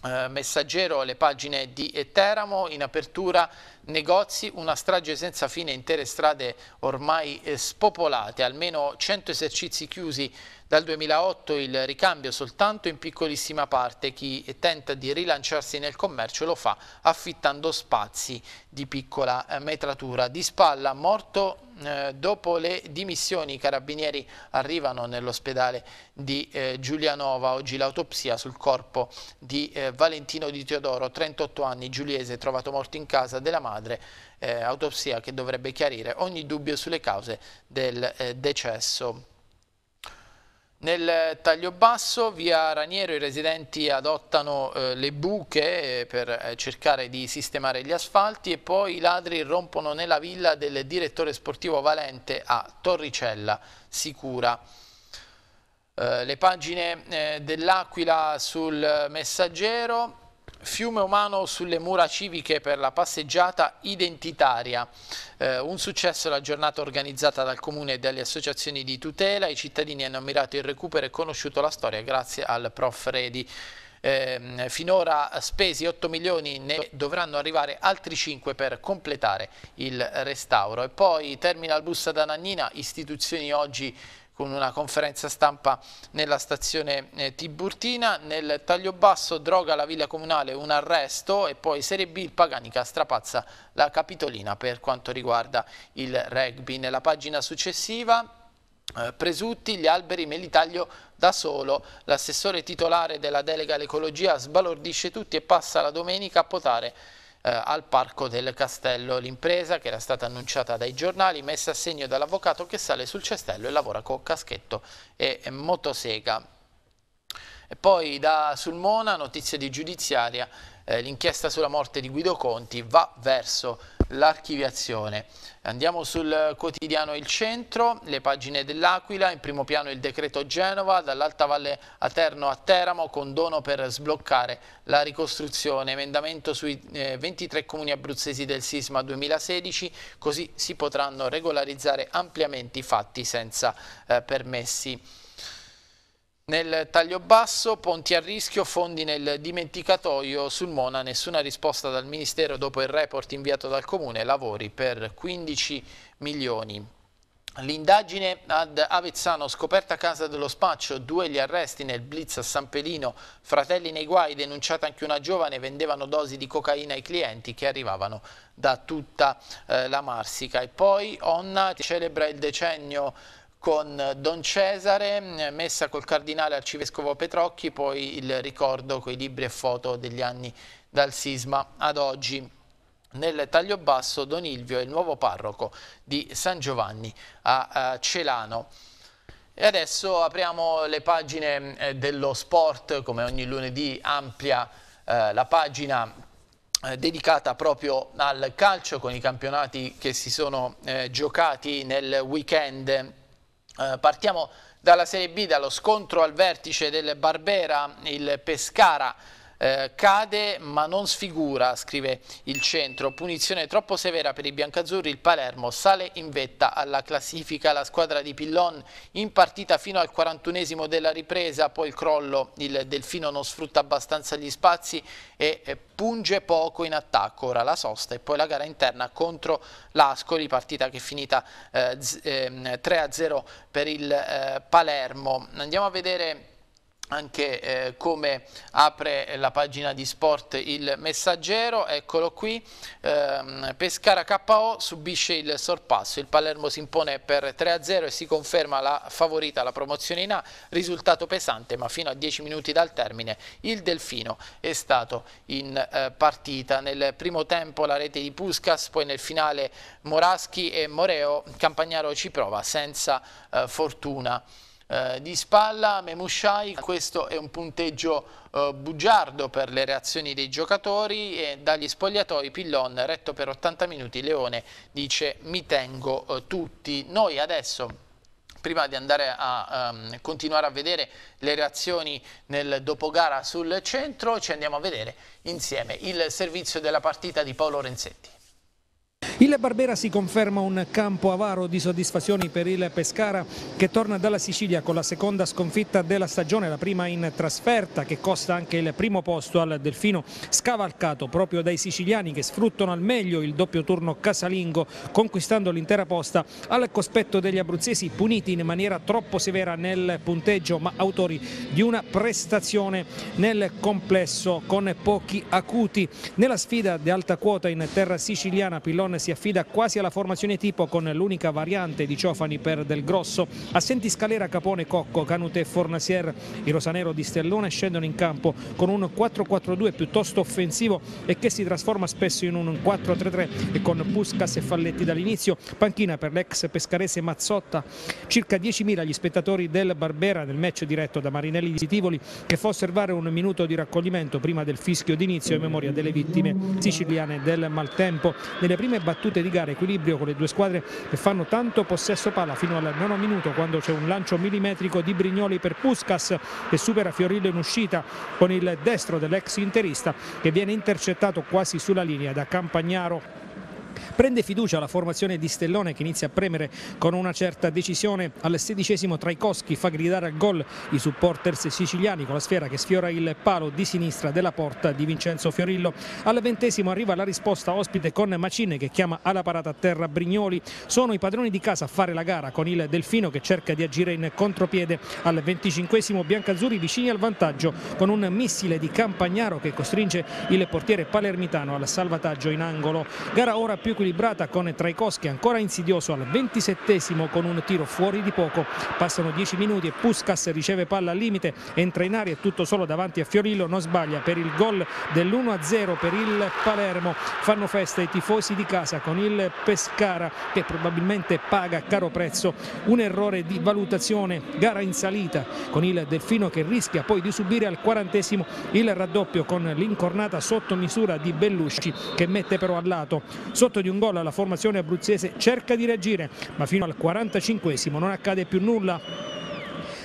eh, messaggero le pagine di Teramo, in apertura negozi, una strage senza fine, intere strade ormai eh, spopolate, almeno 100 esercizi chiusi dal 2008 il ricambio soltanto in piccolissima parte, chi tenta di rilanciarsi nel commercio lo fa affittando spazi di piccola eh, metratura. Di spalla morto eh, dopo le dimissioni i carabinieri arrivano nell'ospedale di eh, Giulianova, oggi l'autopsia sul corpo di eh, Valentino di Teodoro, 38 anni, giuliese, trovato morto in casa della madre, eh, autopsia che dovrebbe chiarire ogni dubbio sulle cause del eh, decesso. Nel taglio basso, via Raniero, i residenti adottano eh, le buche eh, per eh, cercare di sistemare gli asfalti e poi i ladri rompono nella villa del direttore sportivo Valente a Torricella, sicura. Eh, le pagine dell'Aquila sul messaggero, Fiume umano sulle mura civiche per la passeggiata identitaria. Eh, un successo la giornata organizzata dal Comune e dalle associazioni di tutela. I cittadini hanno ammirato il recupero e conosciuto la storia grazie al prof Redi. Eh, finora spesi 8 milioni, ne dovranno arrivare altri 5 per completare il restauro. E poi termina il bus ad Anannina, istituzioni oggi con una conferenza stampa nella stazione eh, Tiburtina. Nel taglio basso droga la Villa Comunale un arresto e poi Serie B il Paganica strapazza la Capitolina per quanto riguarda il rugby. Nella pagina successiva eh, Presutti, gli alberi me li taglio da solo, l'assessore titolare della delega all'ecologia sbalordisce tutti e passa la domenica a potare eh, al Parco del Castello. L'impresa, che era stata annunciata dai giornali, messa a segno dall'avvocato che sale sul cestello e lavora con caschetto e motosega. E poi da Sulmona, notizie di giudiziaria, eh, l'inchiesta sulla morte di Guido Conti va verso l'archiviazione. Andiamo sul quotidiano Il Centro, le pagine dell'Aquila, in primo piano il decreto Genova, dall'Alta Valle Aterno a Teramo, condono per sbloccare la ricostruzione, emendamento sui eh, 23 comuni abruzzesi del sisma 2016, così si potranno regolarizzare ampliamenti fatti senza eh, permessi. Nel taglio basso, ponti a rischio, fondi nel dimenticatoio, sul Mona nessuna risposta dal Ministero dopo il report inviato dal Comune, lavori per 15 milioni. L'indagine ad Avezzano, scoperta a casa dello spaccio, due gli arresti nel blitz a San Pelino, fratelli nei guai, denunciata anche una giovane, vendevano dosi di cocaina ai clienti che arrivavano da tutta eh, la Marsica. E poi Onna celebra il decennio con Don Cesare, messa col cardinale arcivescovo Petrocchi, poi il ricordo con i libri e foto degli anni dal sisma ad oggi. Nel taglio basso Don Ilvio è il nuovo parroco di San Giovanni a Celano. E adesso apriamo le pagine eh, dello sport, come ogni lunedì amplia eh, la pagina eh, dedicata proprio al calcio con i campionati che si sono eh, giocati nel weekend eh, partiamo dalla Serie B, dallo scontro al vertice del Barbera, il Pescara eh, cade ma non sfigura, scrive il centro, punizione troppo severa per i biancazzurri, il Palermo sale in vetta alla classifica, la squadra di Pillon in partita fino al 41esimo della ripresa, poi il crollo, il Delfino non sfrutta abbastanza gli spazi e eh, punge poco in attacco, ora la sosta e poi la gara interna contro l'Ascoli, partita che è finita eh, 3-0 ehm, per il eh, Palermo. Andiamo a vedere anche eh, come apre la pagina di sport il messaggero, eccolo qui, eh, Pescara KO subisce il sorpasso, il Palermo si impone per 3-0 e si conferma la favorita alla promozione in A, risultato pesante ma fino a 10 minuti dal termine il Delfino è stato in eh, partita, nel primo tempo la rete di Puskas, poi nel finale Moraschi e Moreo, Campagnaro ci prova senza eh, fortuna. Eh, di spalla Memushai, questo è un punteggio eh, bugiardo per le reazioni dei giocatori e dagli spogliatoi Pillon retto per 80 minuti Leone dice mi tengo eh, tutti, noi adesso prima di andare a um, continuare a vedere le reazioni nel dopogara sul centro ci andiamo a vedere insieme il servizio della partita di Paolo Renzetti il Barbera si conferma un campo avaro di soddisfazioni per il Pescara che torna dalla Sicilia con la seconda sconfitta della stagione, la prima in trasferta che costa anche il primo posto al Delfino scavalcato proprio dai siciliani che sfruttano al meglio il doppio turno casalingo conquistando l'intera posta al cospetto degli abruzzesi puniti in maniera troppo severa nel punteggio ma autori di una prestazione nel complesso con pochi acuti. Nella sfida di alta quota in terra siciliana Pillone Calderon si affida quasi alla formazione tipo con l'unica variante di Ciofani per Del Grosso. Assenti Scalera, Capone, Cocco, Canute e Fornasier. I rosanero di Stellone scendono in campo con un 4-4-2 piuttosto offensivo e che si trasforma spesso in un 4-3-3 e con Puscas e Falletti dall'inizio. Panchina per l'ex pescarese Mazzotta. Circa 10.000 gli spettatori del Barbera nel match diretto da Marinelli di Tivoli che fa osservare un minuto di raccoglimento prima del fischio d'inizio in memoria delle vittime siciliane del maltempo. Nelle prime battute di gara equilibrio con le due squadre che fanno tanto possesso palla fino al nono minuto quando c'è un lancio millimetrico di Brignoli per Puskas che supera Fiorillo in uscita con il destro dell'ex interista che viene intercettato quasi sulla linea da Campagnaro Prende fiducia la formazione di Stellone che inizia a premere con una certa decisione. Al sedicesimo Traikowski fa gridare al gol i supporters siciliani con la sfera che sfiora il palo di sinistra della porta di Vincenzo Fiorillo. Al ventesimo arriva la risposta ospite con Macine che chiama alla parata a terra Brignoli. Sono i padroni di casa a fare la gara con il Delfino che cerca di agire in contropiede. Al venticinquesimo Biancazzurri vicini al vantaggio con un missile di Campagnaro che costringe il portiere palermitano al salvataggio in angolo. Gara ora più equilibrata equilibrata con Traikowski ancora insidioso al 27 con un tiro fuori di poco. Passano 10 minuti e Puskas riceve palla al limite, entra in aria tutto solo davanti a Fiorillo, non sbaglia per il gol dell'1-0 per il Palermo. Fanno festa i tifosi di casa con il Pescara che probabilmente paga a caro prezzo un errore di valutazione. Gara in salita con il Delfino che rischia poi di subire al quarantesimo il raddoppio con l'incornata sotto misura di Bellusci che mette però a lato sotto di un gol la formazione abruzzese cerca di reagire ma fino al 45 non accade più nulla.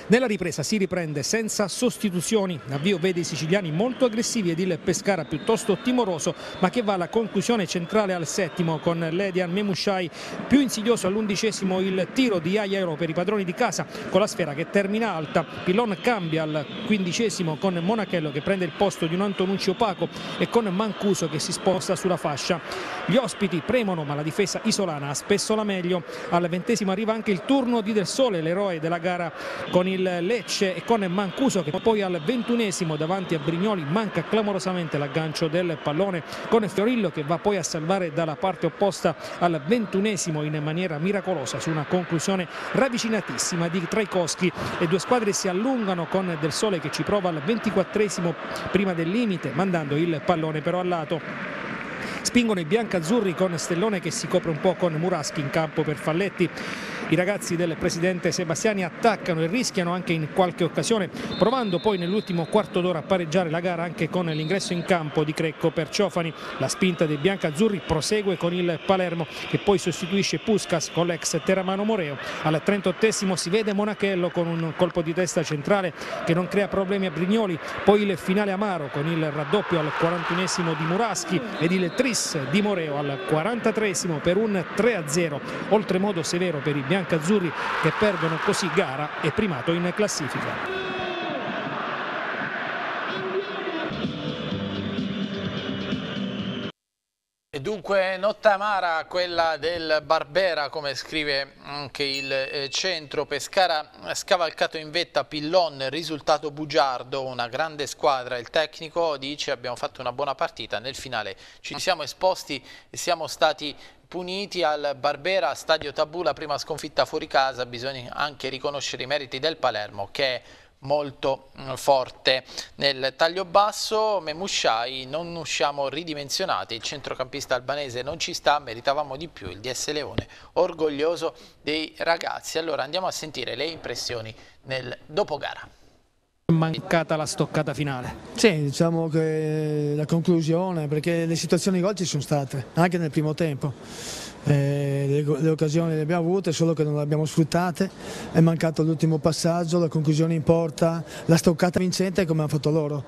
Nella ripresa si riprende senza sostituzioni. L'avvio vede i siciliani molto aggressivi ed il Pescara piuttosto timoroso, ma che va alla conclusione centrale al settimo con Ledian Memushai. Più insidioso all'undicesimo il tiro di Aiero per i padroni di casa con la sfera che termina alta. Pilon cambia al quindicesimo con Monachello che prende il posto di un Antonuccio opaco e con Mancuso che si sposta sulla fascia. Gli ospiti premono ma la difesa isolana ha spesso la meglio. Al ventesimo arriva anche il turno di Del Sole, l'eroe della gara con il il Lecce e con Mancuso che poi al ventunesimo davanti a Brignoli manca clamorosamente l'aggancio del pallone con Fiorillo che va poi a salvare dalla parte opposta al ventunesimo in maniera miracolosa su una conclusione ravvicinatissima di Traikowski. Le due squadre si allungano con Del Sole che ci prova al ventiquattresimo prima del limite mandando il pallone però al lato spingono i biancazzurri con Stellone che si copre un po' con Muraschi in campo per Falletti i ragazzi del presidente Sebastiani attaccano e rischiano anche in qualche occasione, provando poi nell'ultimo quarto d'ora a pareggiare la gara anche con l'ingresso in campo di Crecco per Ciofani. La spinta dei biancazzurri prosegue con il Palermo che poi sostituisce Puscas con l'ex Teramano Moreo. Al 38 si vede Monachello con un colpo di testa centrale che non crea problemi a Brignoli, poi il finale amaro con il raddoppio al 41 di Muraschi ed il tris di Moreo al 43 per un 3-0, oltremodo severo per i biancazzurri biancazzurri che perdono così gara e primato in classifica. E Dunque notte amara quella del Barbera come scrive anche il eh, centro, Pescara scavalcato in vetta Pillon, risultato bugiardo, una grande squadra, il tecnico dice abbiamo fatto una buona partita, nel finale ci siamo esposti e siamo stati puniti al Barbera Stadio Tabù la prima sconfitta fuori casa, bisogna anche riconoscere i meriti del Palermo che è molto mm, forte. Nel taglio basso Memushai non usciamo ridimensionati, il centrocampista albanese non ci sta, meritavamo di più il DS Leone, orgoglioso dei ragazzi. Allora andiamo a sentire le impressioni nel dopogara mancata la stoccata finale? Sì, diciamo che la conclusione, perché le situazioni gol ci sono state, anche nel primo tempo eh, le, le, occasioni le abbiamo avute, solo che non le abbiamo sfruttate, è mancato l'ultimo passaggio, la conclusione in porta, la stoccata vincente come hanno fatto loro.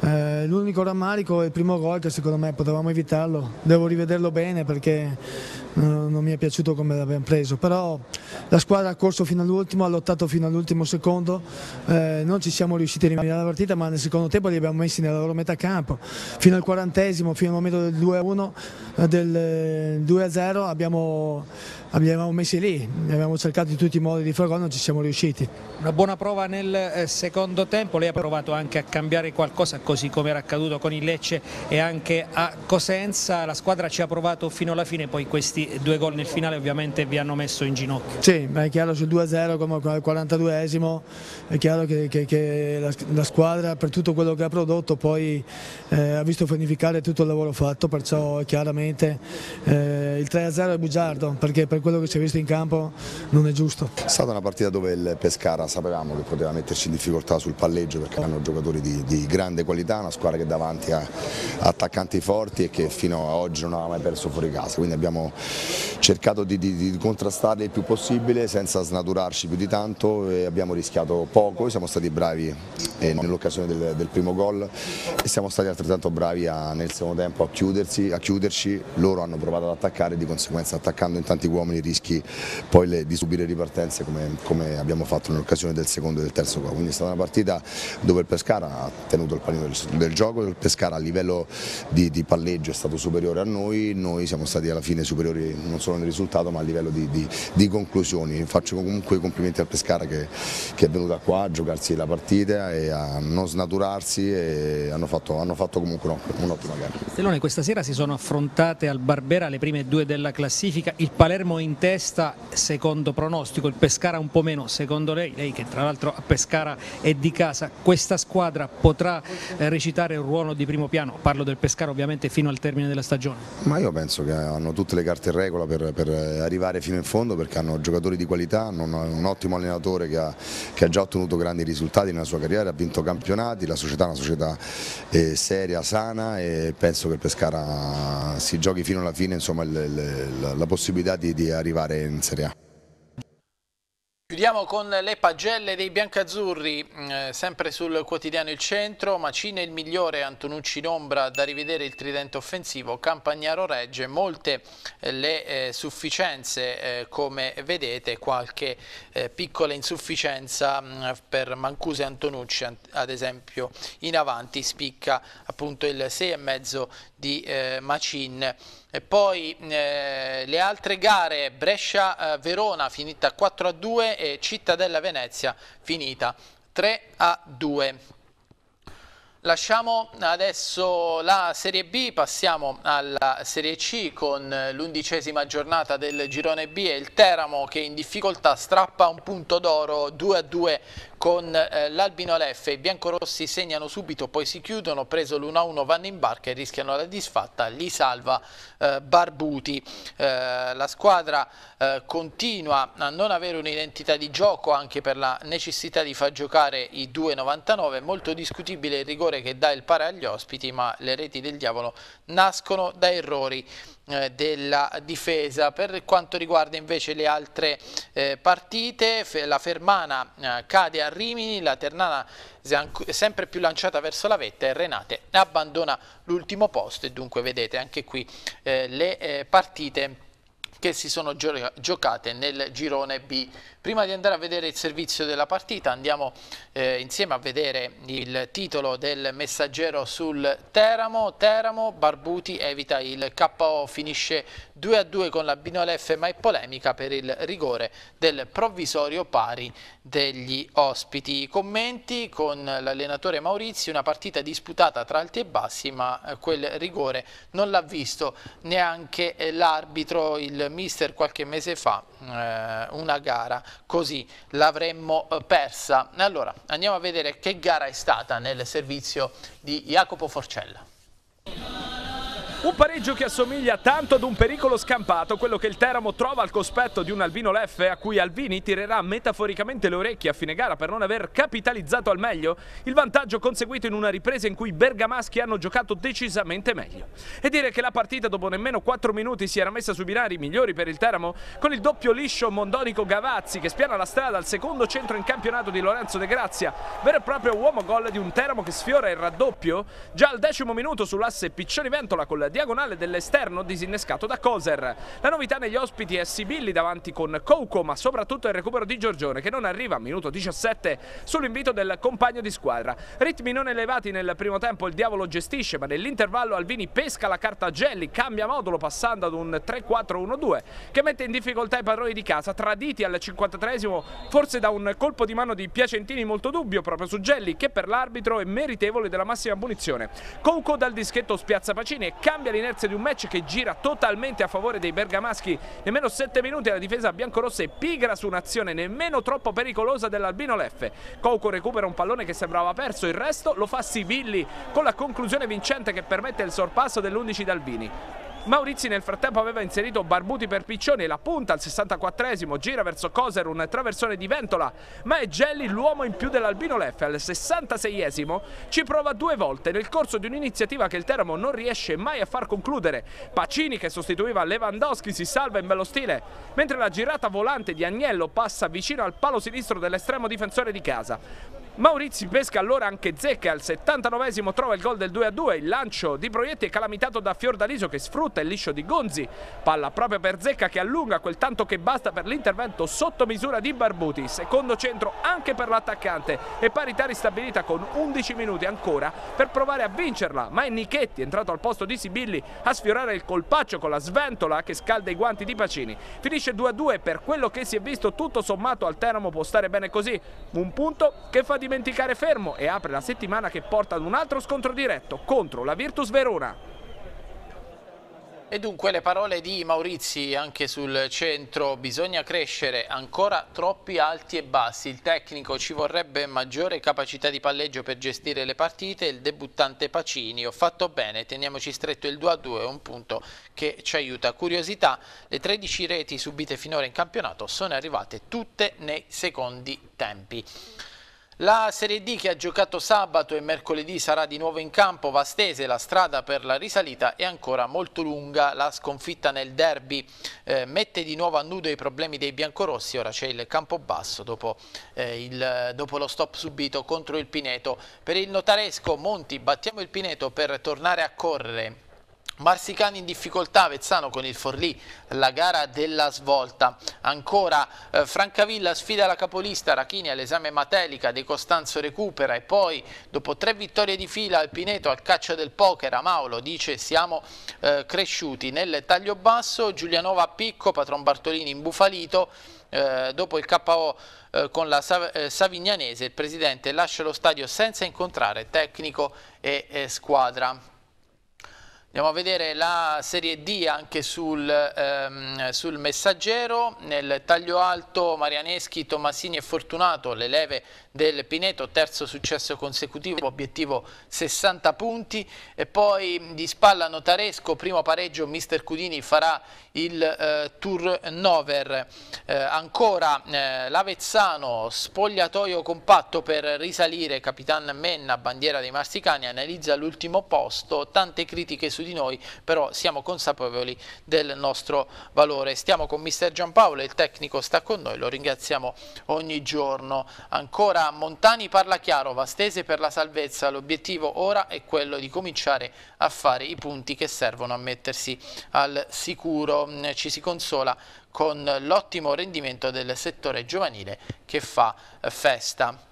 Eh, l'unico rammarico è il primo gol che secondo me potevamo evitarlo, devo rivederlo bene perché eh, non, mi è piaciuto come l'abbiamo preso, però la squadra ha corso fino all'ultimo, ha lottato fino all'ultimo secondo, eh, non ci siamo riusciti a rimanere alla partita ma nel secondo tempo li abbiamo messi nella loro metà campo, fino al quarantesimo, fino al momento del 2-1, eh, del 2-0 eh, abbiamo abbiamo abbiamo messi lì, abbiamo cercato in tutti i modi di fare gol, non ci siamo riusciti. Una buona prova nel eh, secondo tempo, lei ha provato anche a cambiare qualcosa così come era accaduto con il Lecce e anche a Cosenza, la squadra ci ha provato fino alla fine, poi questi due gol nel finale ovviamente vi hanno messo in ginocchio. Sì, ma è chiaro sul 2-0 come al 42esimo, è chiaro che, che, che la, la, squadra per tutto quello che ha prodotto poi eh, ha visto vanificare tutto il lavoro fatto, perciò chiaramente eh, il 3-0 è bugiardo perché per quello che si è visto in campo non è giusto. È stata una partita dove il Pescara sapevamo che poteva metterci in difficoltà sul palleggio perché oh. erano giocatori di, di grande qualità, una squadra che davanti ha attaccanti forti e che fino ad oggi non aveva mai perso fuori casa, quindi abbiamo cercato di, di, di contrastarli il più possibile senza snaturarci più di tanto e abbiamo rischiato poco, siamo stati bravi eh, nell'occasione del, del, primo gol e siamo stati altrettanto bravi a, nel secondo tempo a, chiudersi, a chiuderci, loro hanno provato ad attaccare di conseguenza attaccando in tanti uomini corriamo i rischi poi le, di subire ripartenze come, come abbiamo fatto nell'occasione del secondo e del terzo gol. Quindi è stata una partita dove il Pescara ha tenuto il panino del, del gioco, il Pescara a livello di, di, palleggio è stato superiore a noi, noi siamo stati alla fine superiori non solo nel risultato ma a livello di, di, di conclusioni. Faccio comunque i complimenti al Pescara che, che, è venuta qua a giocarsi la partita e a non snaturarsi e hanno fatto, hanno fatto comunque un'ottima gara. Stellone, questa sera si sono affrontate al Barbera le prime due della classifica, il Palermo in testa secondo pronostico, il Pescara un po' meno, secondo lei, lei che tra l'altro a Pescara è di casa, questa squadra potrà eh, recitare un ruolo di primo piano, parlo del Pescara ovviamente fino al termine della stagione? Ma io penso che hanno tutte le carte in regola per, per eh, arrivare fino in fondo perché hanno giocatori di qualità, hanno un, un ottimo allenatore che ha, che ha, già ottenuto grandi risultati nella sua carriera, ha vinto campionati, la società è una società eh, seria, sana e penso che il Pescara si giochi fino alla fine insomma, le, le, la, la possibilità di, di arrivare in Serie A. Chiudiamo con le pagelle dei biancazzurri, eh, sempre sul quotidiano Il Centro, Macine il migliore, Antonucci in ombra, da rivedere il tridente offensivo, Campagnaro regge, molte eh, le eh, sufficienze eh, come vedete, qualche eh, piccola insufficienza mh, mm, per Mancusi e Antonucci ad esempio in avanti, spicca appunto il 6,5 di eh, Macin e poi eh, le altre gare, Brescia-Verona eh, finita 4-2 e Cittadella-Venezia finita 3-2. Lasciamo adesso la Serie B, passiamo alla Serie C con eh, l'undicesima giornata del girone B e il Teramo che in difficoltà strappa un punto d'oro 2 a 2 con eh, l'Albino Leffe. I biancorossi segnano subito, poi si chiudono, preso l'1 a 1 vanno in barca e rischiano la disfatta, li salva eh, Barbuti. Eh, la squadra eh, continua a non avere un'identità di gioco anche per la necessità di far giocare i 2,99, molto discutibile il rigore che dà il pare agli ospiti ma le reti del diavolo nascono da errori eh, della difesa. Per quanto riguarda invece le altre eh, partite, la Fermana eh, cade a Rimini, la Ternana sempre più lanciata verso la vetta e Renate abbandona l'ultimo posto e dunque vedete anche qui le partite che si sono giocate nel girone B. Prima di andare a vedere il servizio della partita andiamo eh, insieme a vedere il titolo del messaggero sul Teramo. Teramo, Barbuti evita il KO, finisce 2 a 2 con la Binolef ma è polemica per il rigore del provvisorio pari degli ospiti. Commenti con l'allenatore Maurizio, una partita disputata tra alti e bassi ma eh, quel rigore non l'ha visto neanche eh, l'arbitro, il mister qualche mese fa eh, una gara così l'avremmo eh, persa. Allora andiamo a vedere che gara è stata nel servizio di Jacopo Forcella. Un pareggio che assomiglia tanto ad un pericolo scampato, quello che il Teramo trova al cospetto di un Albino Leffe a cui Alvini tirerà metaforicamente le orecchie a fine gara per non aver capitalizzato al meglio il vantaggio conseguito in una ripresa in cui i bergamaschi hanno giocato decisamente meglio. E dire che la partita dopo nemmeno 4 minuti si era messa sui binari migliori per il Teramo con il doppio liscio mondonico Gavazzi che spiana la strada al secondo centro in campionato di Lorenzo De Grazia, vero e proprio uomo gol di un Teramo che sfiora il raddoppio già al decimo minuto sull'asse Piccioni Ventola con la diagonale dell'esterno disinnescato da Coser. La novità negli ospiti è Sibilli davanti con Couco, ma soprattutto il recupero di Giorgione che non arriva a minuto 17 sull'invito del compagno di squadra. Ritmi non elevati nel primo tempo, il diavolo gestisce, ma nell'intervallo Alvini pesca la carta Gelli, cambia modulo passando ad un 3-4-1-2 che mette in difficoltà i padroni di casa, traditi al 53 forse da un colpo di mano di Piacentini molto dubbio proprio su Gelli che per l'arbitro è meritevole della massima punizione. Couco dal dischetto spiazza Pacini e cambia cambia l'inerzia di un match che gira totalmente a favore dei bergamaschi. Nemmeno 7 minuti la difesa biancorossa è pigra su un'azione nemmeno troppo pericolosa dell'Albino Leffe. Couco recupera un pallone che sembrava perso, il resto lo fa Sibilli con la conclusione vincente che permette il sorpasso dell'11 d'Albini. Maurizi nel frattempo aveva inserito Barbuti per Piccioni, e la punta al 64esimo, gira verso Coser un traversone di Ventola, ma è Gelli l'uomo in più dell'Albino Leffe al 66esimo, ci prova due volte nel corso di un'iniziativa che il Teramo non riesce mai a far concludere. Pacini che sostituiva Lewandowski si salva in bello stile, mentre la girata volante di Agnello passa vicino al palo sinistro dell'estremo difensore di casa. Maurizi pesca allora anche zecca, al 79esimo trova il gol del 2-2, a il lancio di Proietti è calamitato da Fiordaliso che sfrutta il liscio di Gonzi, palla proprio per zecca che allunga quel tanto che basta per l'intervento sotto misura di Barbuti, secondo centro anche per l'attaccante e parità ristabilita con 11 minuti ancora per provare a vincerla, ma è Nichetti entrato al posto di Sibilli a sfiorare il colpaccio con la sventola che scalda i guanti di Pacini, finisce 2-2 a per quello che si è visto tutto sommato al Teramo può stare bene così, un punto che fa di dimenticare fermo e apre la settimana che porta ad un altro scontro diretto contro la Virtus Verona. E dunque le parole di Maurizi anche sul centro, bisogna crescere, ancora troppi alti e bassi, il tecnico ci vorrebbe maggiore capacità di palleggio per gestire le partite, il debuttante Pacini, ho fatto bene, teniamoci stretto il 2-2, a è un punto che ci aiuta. Curiosità, le 13 reti subite finora in campionato sono arrivate tutte nei secondi tempi. La Serie D che ha giocato sabato e mercoledì sarà di nuovo in campo, Vastese, la strada per la risalita è ancora molto lunga, la sconfitta nel derby eh, mette di nuovo a nudo i problemi dei biancorossi, ora c'è il Campobasso dopo, eh, il, dopo lo stop subito contro il Pineto. Per il notaresco Monti battiamo il Pineto per tornare a correre Marsicani in difficoltà, Vezzano con il Forlì, la gara della svolta. Ancora eh, Francavilla sfida la capolista, Rachini all'esame Matelica, De Costanzo recupera e poi dopo tre vittorie di fila Alpineto al caccia del poker, Amaulo dice siamo eh, cresciuti nel taglio basso, Giulianova a picco, Patron Bartolini imbufalito, eh, dopo il KO eh, con la eh, Savignanese il presidente lascia lo stadio senza incontrare tecnico e eh, squadra. Andiamo a vedere la Serie D anche sul, ehm, sul, messaggero, nel taglio alto Marianeschi, Tomasini e Fortunato, le leve del Pineto, terzo successo consecutivo, obiettivo 60 punti e poi di spalla Notaresco, primo pareggio, mister Cudini farà il eh, turnover. Eh, ancora eh, l'Avezzano, spogliatoio compatto per risalire, Capitan Menna, bandiera dei Masticani, analizza l'ultimo posto, tante critiche su su di noi, però siamo consapevoli del nostro valore. Stiamo con mister Giampaolo, il tecnico sta con noi, lo ringraziamo ogni giorno. Ancora Montani parla chiaro, Vastese per la salvezza, l'obiettivo ora è quello di cominciare a fare i punti che servono a mettersi al sicuro. Ci si consola con l'ottimo rendimento del settore giovanile che fa festa.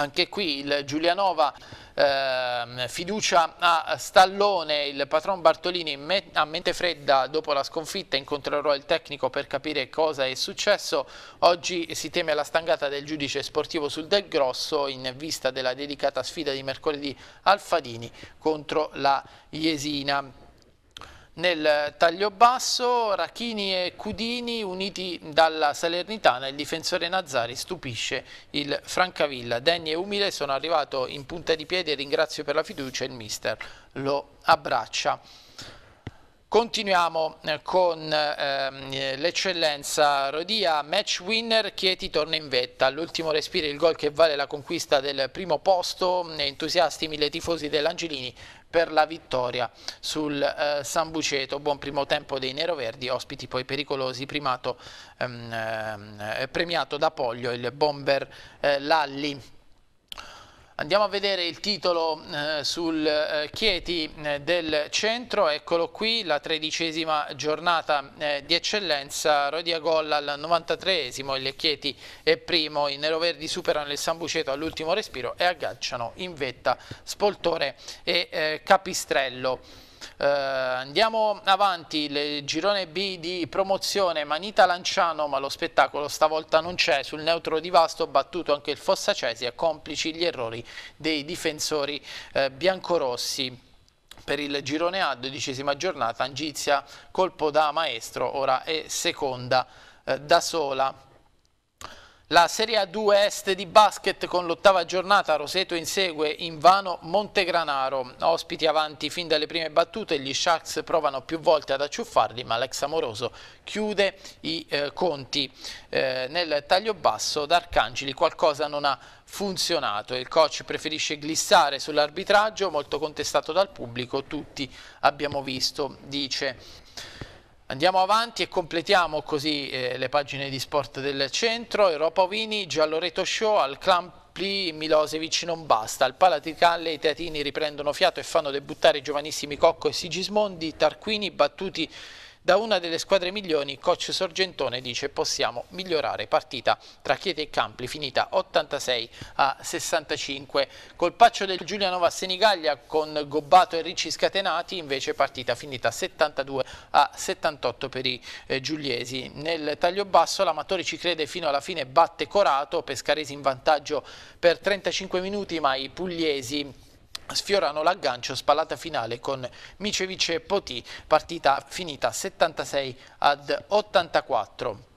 Anche qui il Giulianova eh, fiducia a Stallone, il patron Bartolini me a mente fredda dopo la sconfitta incontrerò il tecnico per capire cosa è successo. Oggi si teme la stangata del giudice sportivo sul Del Grosso in vista della dedicata sfida di mercoledì Alfadini contro la Iesina. Nel taglio basso Rachini e Cudini uniti dalla Salernitana, il difensore Nazzari stupisce il Francavilla. Denny e umile sono arrivato in punta di piedi e ringrazio per la fiducia, il mister lo abbraccia. Continuiamo eh, con ehm, eh, l'eccellenza Rodia, match winner, Chieti torna in vetta, all'ultimo respiro il gol che vale la conquista del primo posto, entusiasti mille tifosi dell'Angelini per la vittoria sul eh, San Buceto, buon primo tempo dei neroverdi, ospiti poi pericolosi, primato, ehm, eh, premiato da Poglio il bomber eh, Lalli. Andiamo a vedere il titolo eh, sul eh, Chieti eh, del centro, eccolo qui, la tredicesima giornata eh, di eccellenza, Rodia Gol al 93esimo, il Chieti è primo, i neroverdi superano il San Buceto all'ultimo respiro e agganciano in vetta Spoltore e eh, Capistrello. Eh, andiamo avanti, il girone B di promozione Manita Lanciano, ma lo spettacolo stavolta non c'è, sul neutro di Vasto battuto anche il Fossa a complici gli errori dei difensori eh, biancorossi. Per il girone A, dodicesima giornata, Angizia colpo da maestro, ora è seconda eh, da sola. La Serie A2 Est di basket con l'ottava giornata Roseto insegue invano Montegranaro. Ospiti avanti fin dalle prime battute, gli Sharks provano più volte ad acciuffarli ma l'ex amoroso chiude i eh, conti. Eh, nel taglio basso d'Arcangeli qualcosa non ha funzionato. Il coach preferisce glissare sull'arbitraggio, molto contestato dal pubblico, tutti abbiamo visto, dice Andiamo avanti e completiamo così eh, le pagine di sport del centro. Europa Ovini, Gialloreto Show, al Clampli Milosevic non basta. Al Palaticalle i teatini riprendono fiato e fanno debuttare i giovanissimi Cocco e Sigismondi. Tarquini battuti da una delle squadre migliori, coach Sorgentone dice possiamo migliorare. Partita tra Chieti e Campli finita 86 a 65. Colpaccio del Giulianova Senigaglia con Gobbato e Ricci scatenati, invece partita finita 72 a 78 per i eh, giuliesi. Nel taglio basso l'amatore ci crede fino alla fine, batte Corato, Pescaresi in vantaggio per 35 minuti, ma i pugliesi sfiorano l'aggancio spallata finale con Micevic Poti, partita finita 76 ad 84.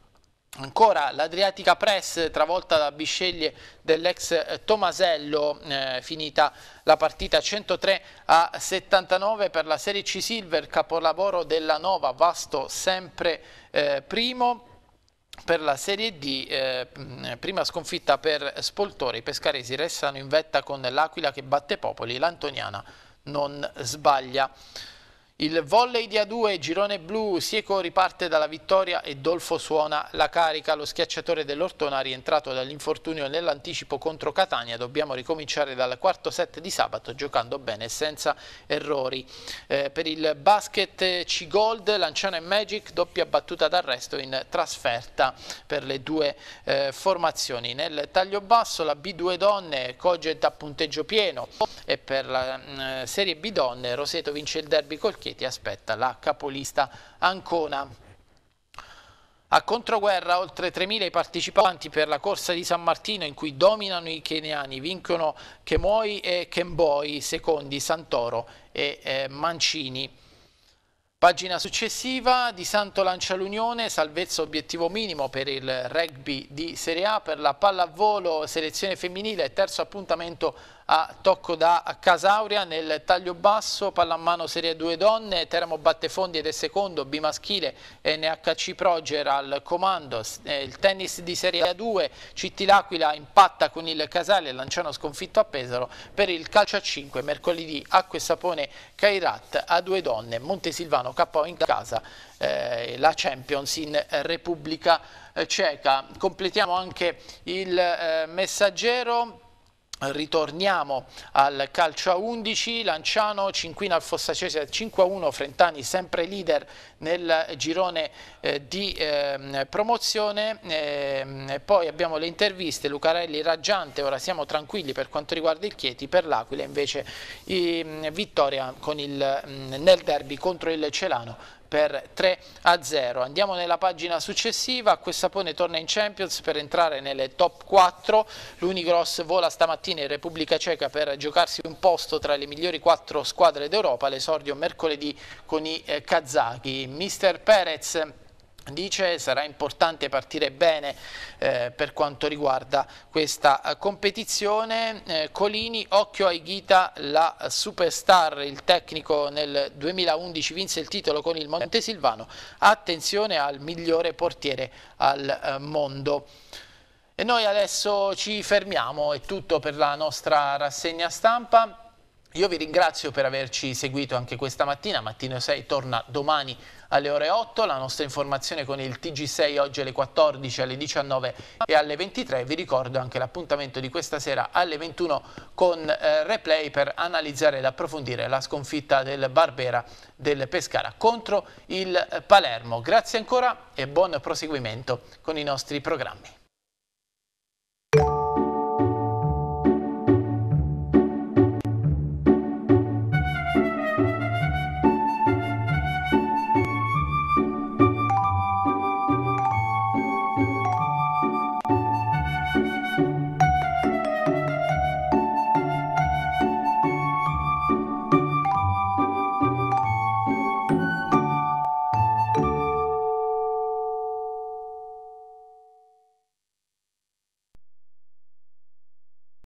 Ancora l'Adriatica Press travolta da bisceglie dell'ex Tomasello, eh, finita la partita 103 a 79 per la Serie C Silver, capolavoro della Nova, vasto sempre eh, primo per la Serie D, eh, prima sconfitta per Spoltore, i pescaresi restano in vetta con l'Aquila che batte Popoli, l'Antoniana non sbaglia. Il volley di A2, girone blu, Sieco riparte dalla vittoria e Dolfo suona la carica. Lo schiacciatore dell'Ortona rientrato dall'infortunio nell'anticipo contro Catania. Dobbiamo ricominciare dal quarto set di sabato giocando bene senza errori. Eh, per il basket C-Gold, Lanciano e Magic, doppia battuta d'arresto in trasferta per le due eh, formazioni. Nel taglio basso la B2 donne, Coget a punteggio pieno e per la eh, Serie B donne Roseto vince il derby col ti aspetta la capolista Ancona. A controguerra oltre 3.000 i partecipanti per la corsa di San Martino in cui dominano i keniani, vincono Chemoi e Kemboi, secondi Santoro e eh, Mancini. Pagina successiva di Santo lancia l'Unione, salvezza obiettivo minimo per il rugby di Serie A, per la pallavolo selezione femminile, terzo appuntamento a tocco da Casauria nel taglio basso, pallamano Serie 2 donne, Teramo batte fondi ed è secondo, B maschile, NHC Proger al comando, eh, il tennis di Serie 2, Citti L'Aquila impatta con il Casale, Lanciano sconfitto a Pesaro per il calcio a 5, mercoledì Acque Sapone Cairat a due donne, Montesilvano KO in casa, eh, la Champions in Repubblica Ceca. Completiamo anche il eh, messaggero Ritorniamo al calcio a 11, Lanciano, Cinquina al Fossacese 5 a 1, Frentani sempre leader nel girone eh, di eh, promozione, eh, poi abbiamo le interviste, Lucarelli raggiante, ora siamo tranquilli per quanto riguarda il Chieti, per l'Aquila invece i, ehm, vittoria il, mm, nel derby contro il Celano per 3 a 0. Andiamo nella pagina successiva, Questapone torna in Champions per entrare nelle top 4, l'Unigross vola stamattina in Repubblica Ceca per giocarsi un posto tra le migliori 4 squadre d'Europa, l'esordio mercoledì con i eh, kazaki. Mister Perez Dice sarà importante partire bene eh, per quanto riguarda questa eh, competizione. Eh, Colini, occhio ai Ghita, la superstar, il tecnico nel 2011 vinse il titolo con il Montesilvano. Attenzione al migliore portiere al eh, mondo. E noi adesso ci fermiamo, è tutto per la nostra rassegna stampa. Io vi ringrazio per averci seguito anche questa mattina, Mattino 6 torna domani alle ore 8, la nostra informazione con il TG6 oggi alle 14, alle 19 e alle 23. Vi ricordo anche l'appuntamento di questa sera alle 21 con eh, replay per analizzare ed approfondire la sconfitta del Barbera del Pescara contro il eh, Palermo. Grazie ancora e buon proseguimento con i nostri programmi.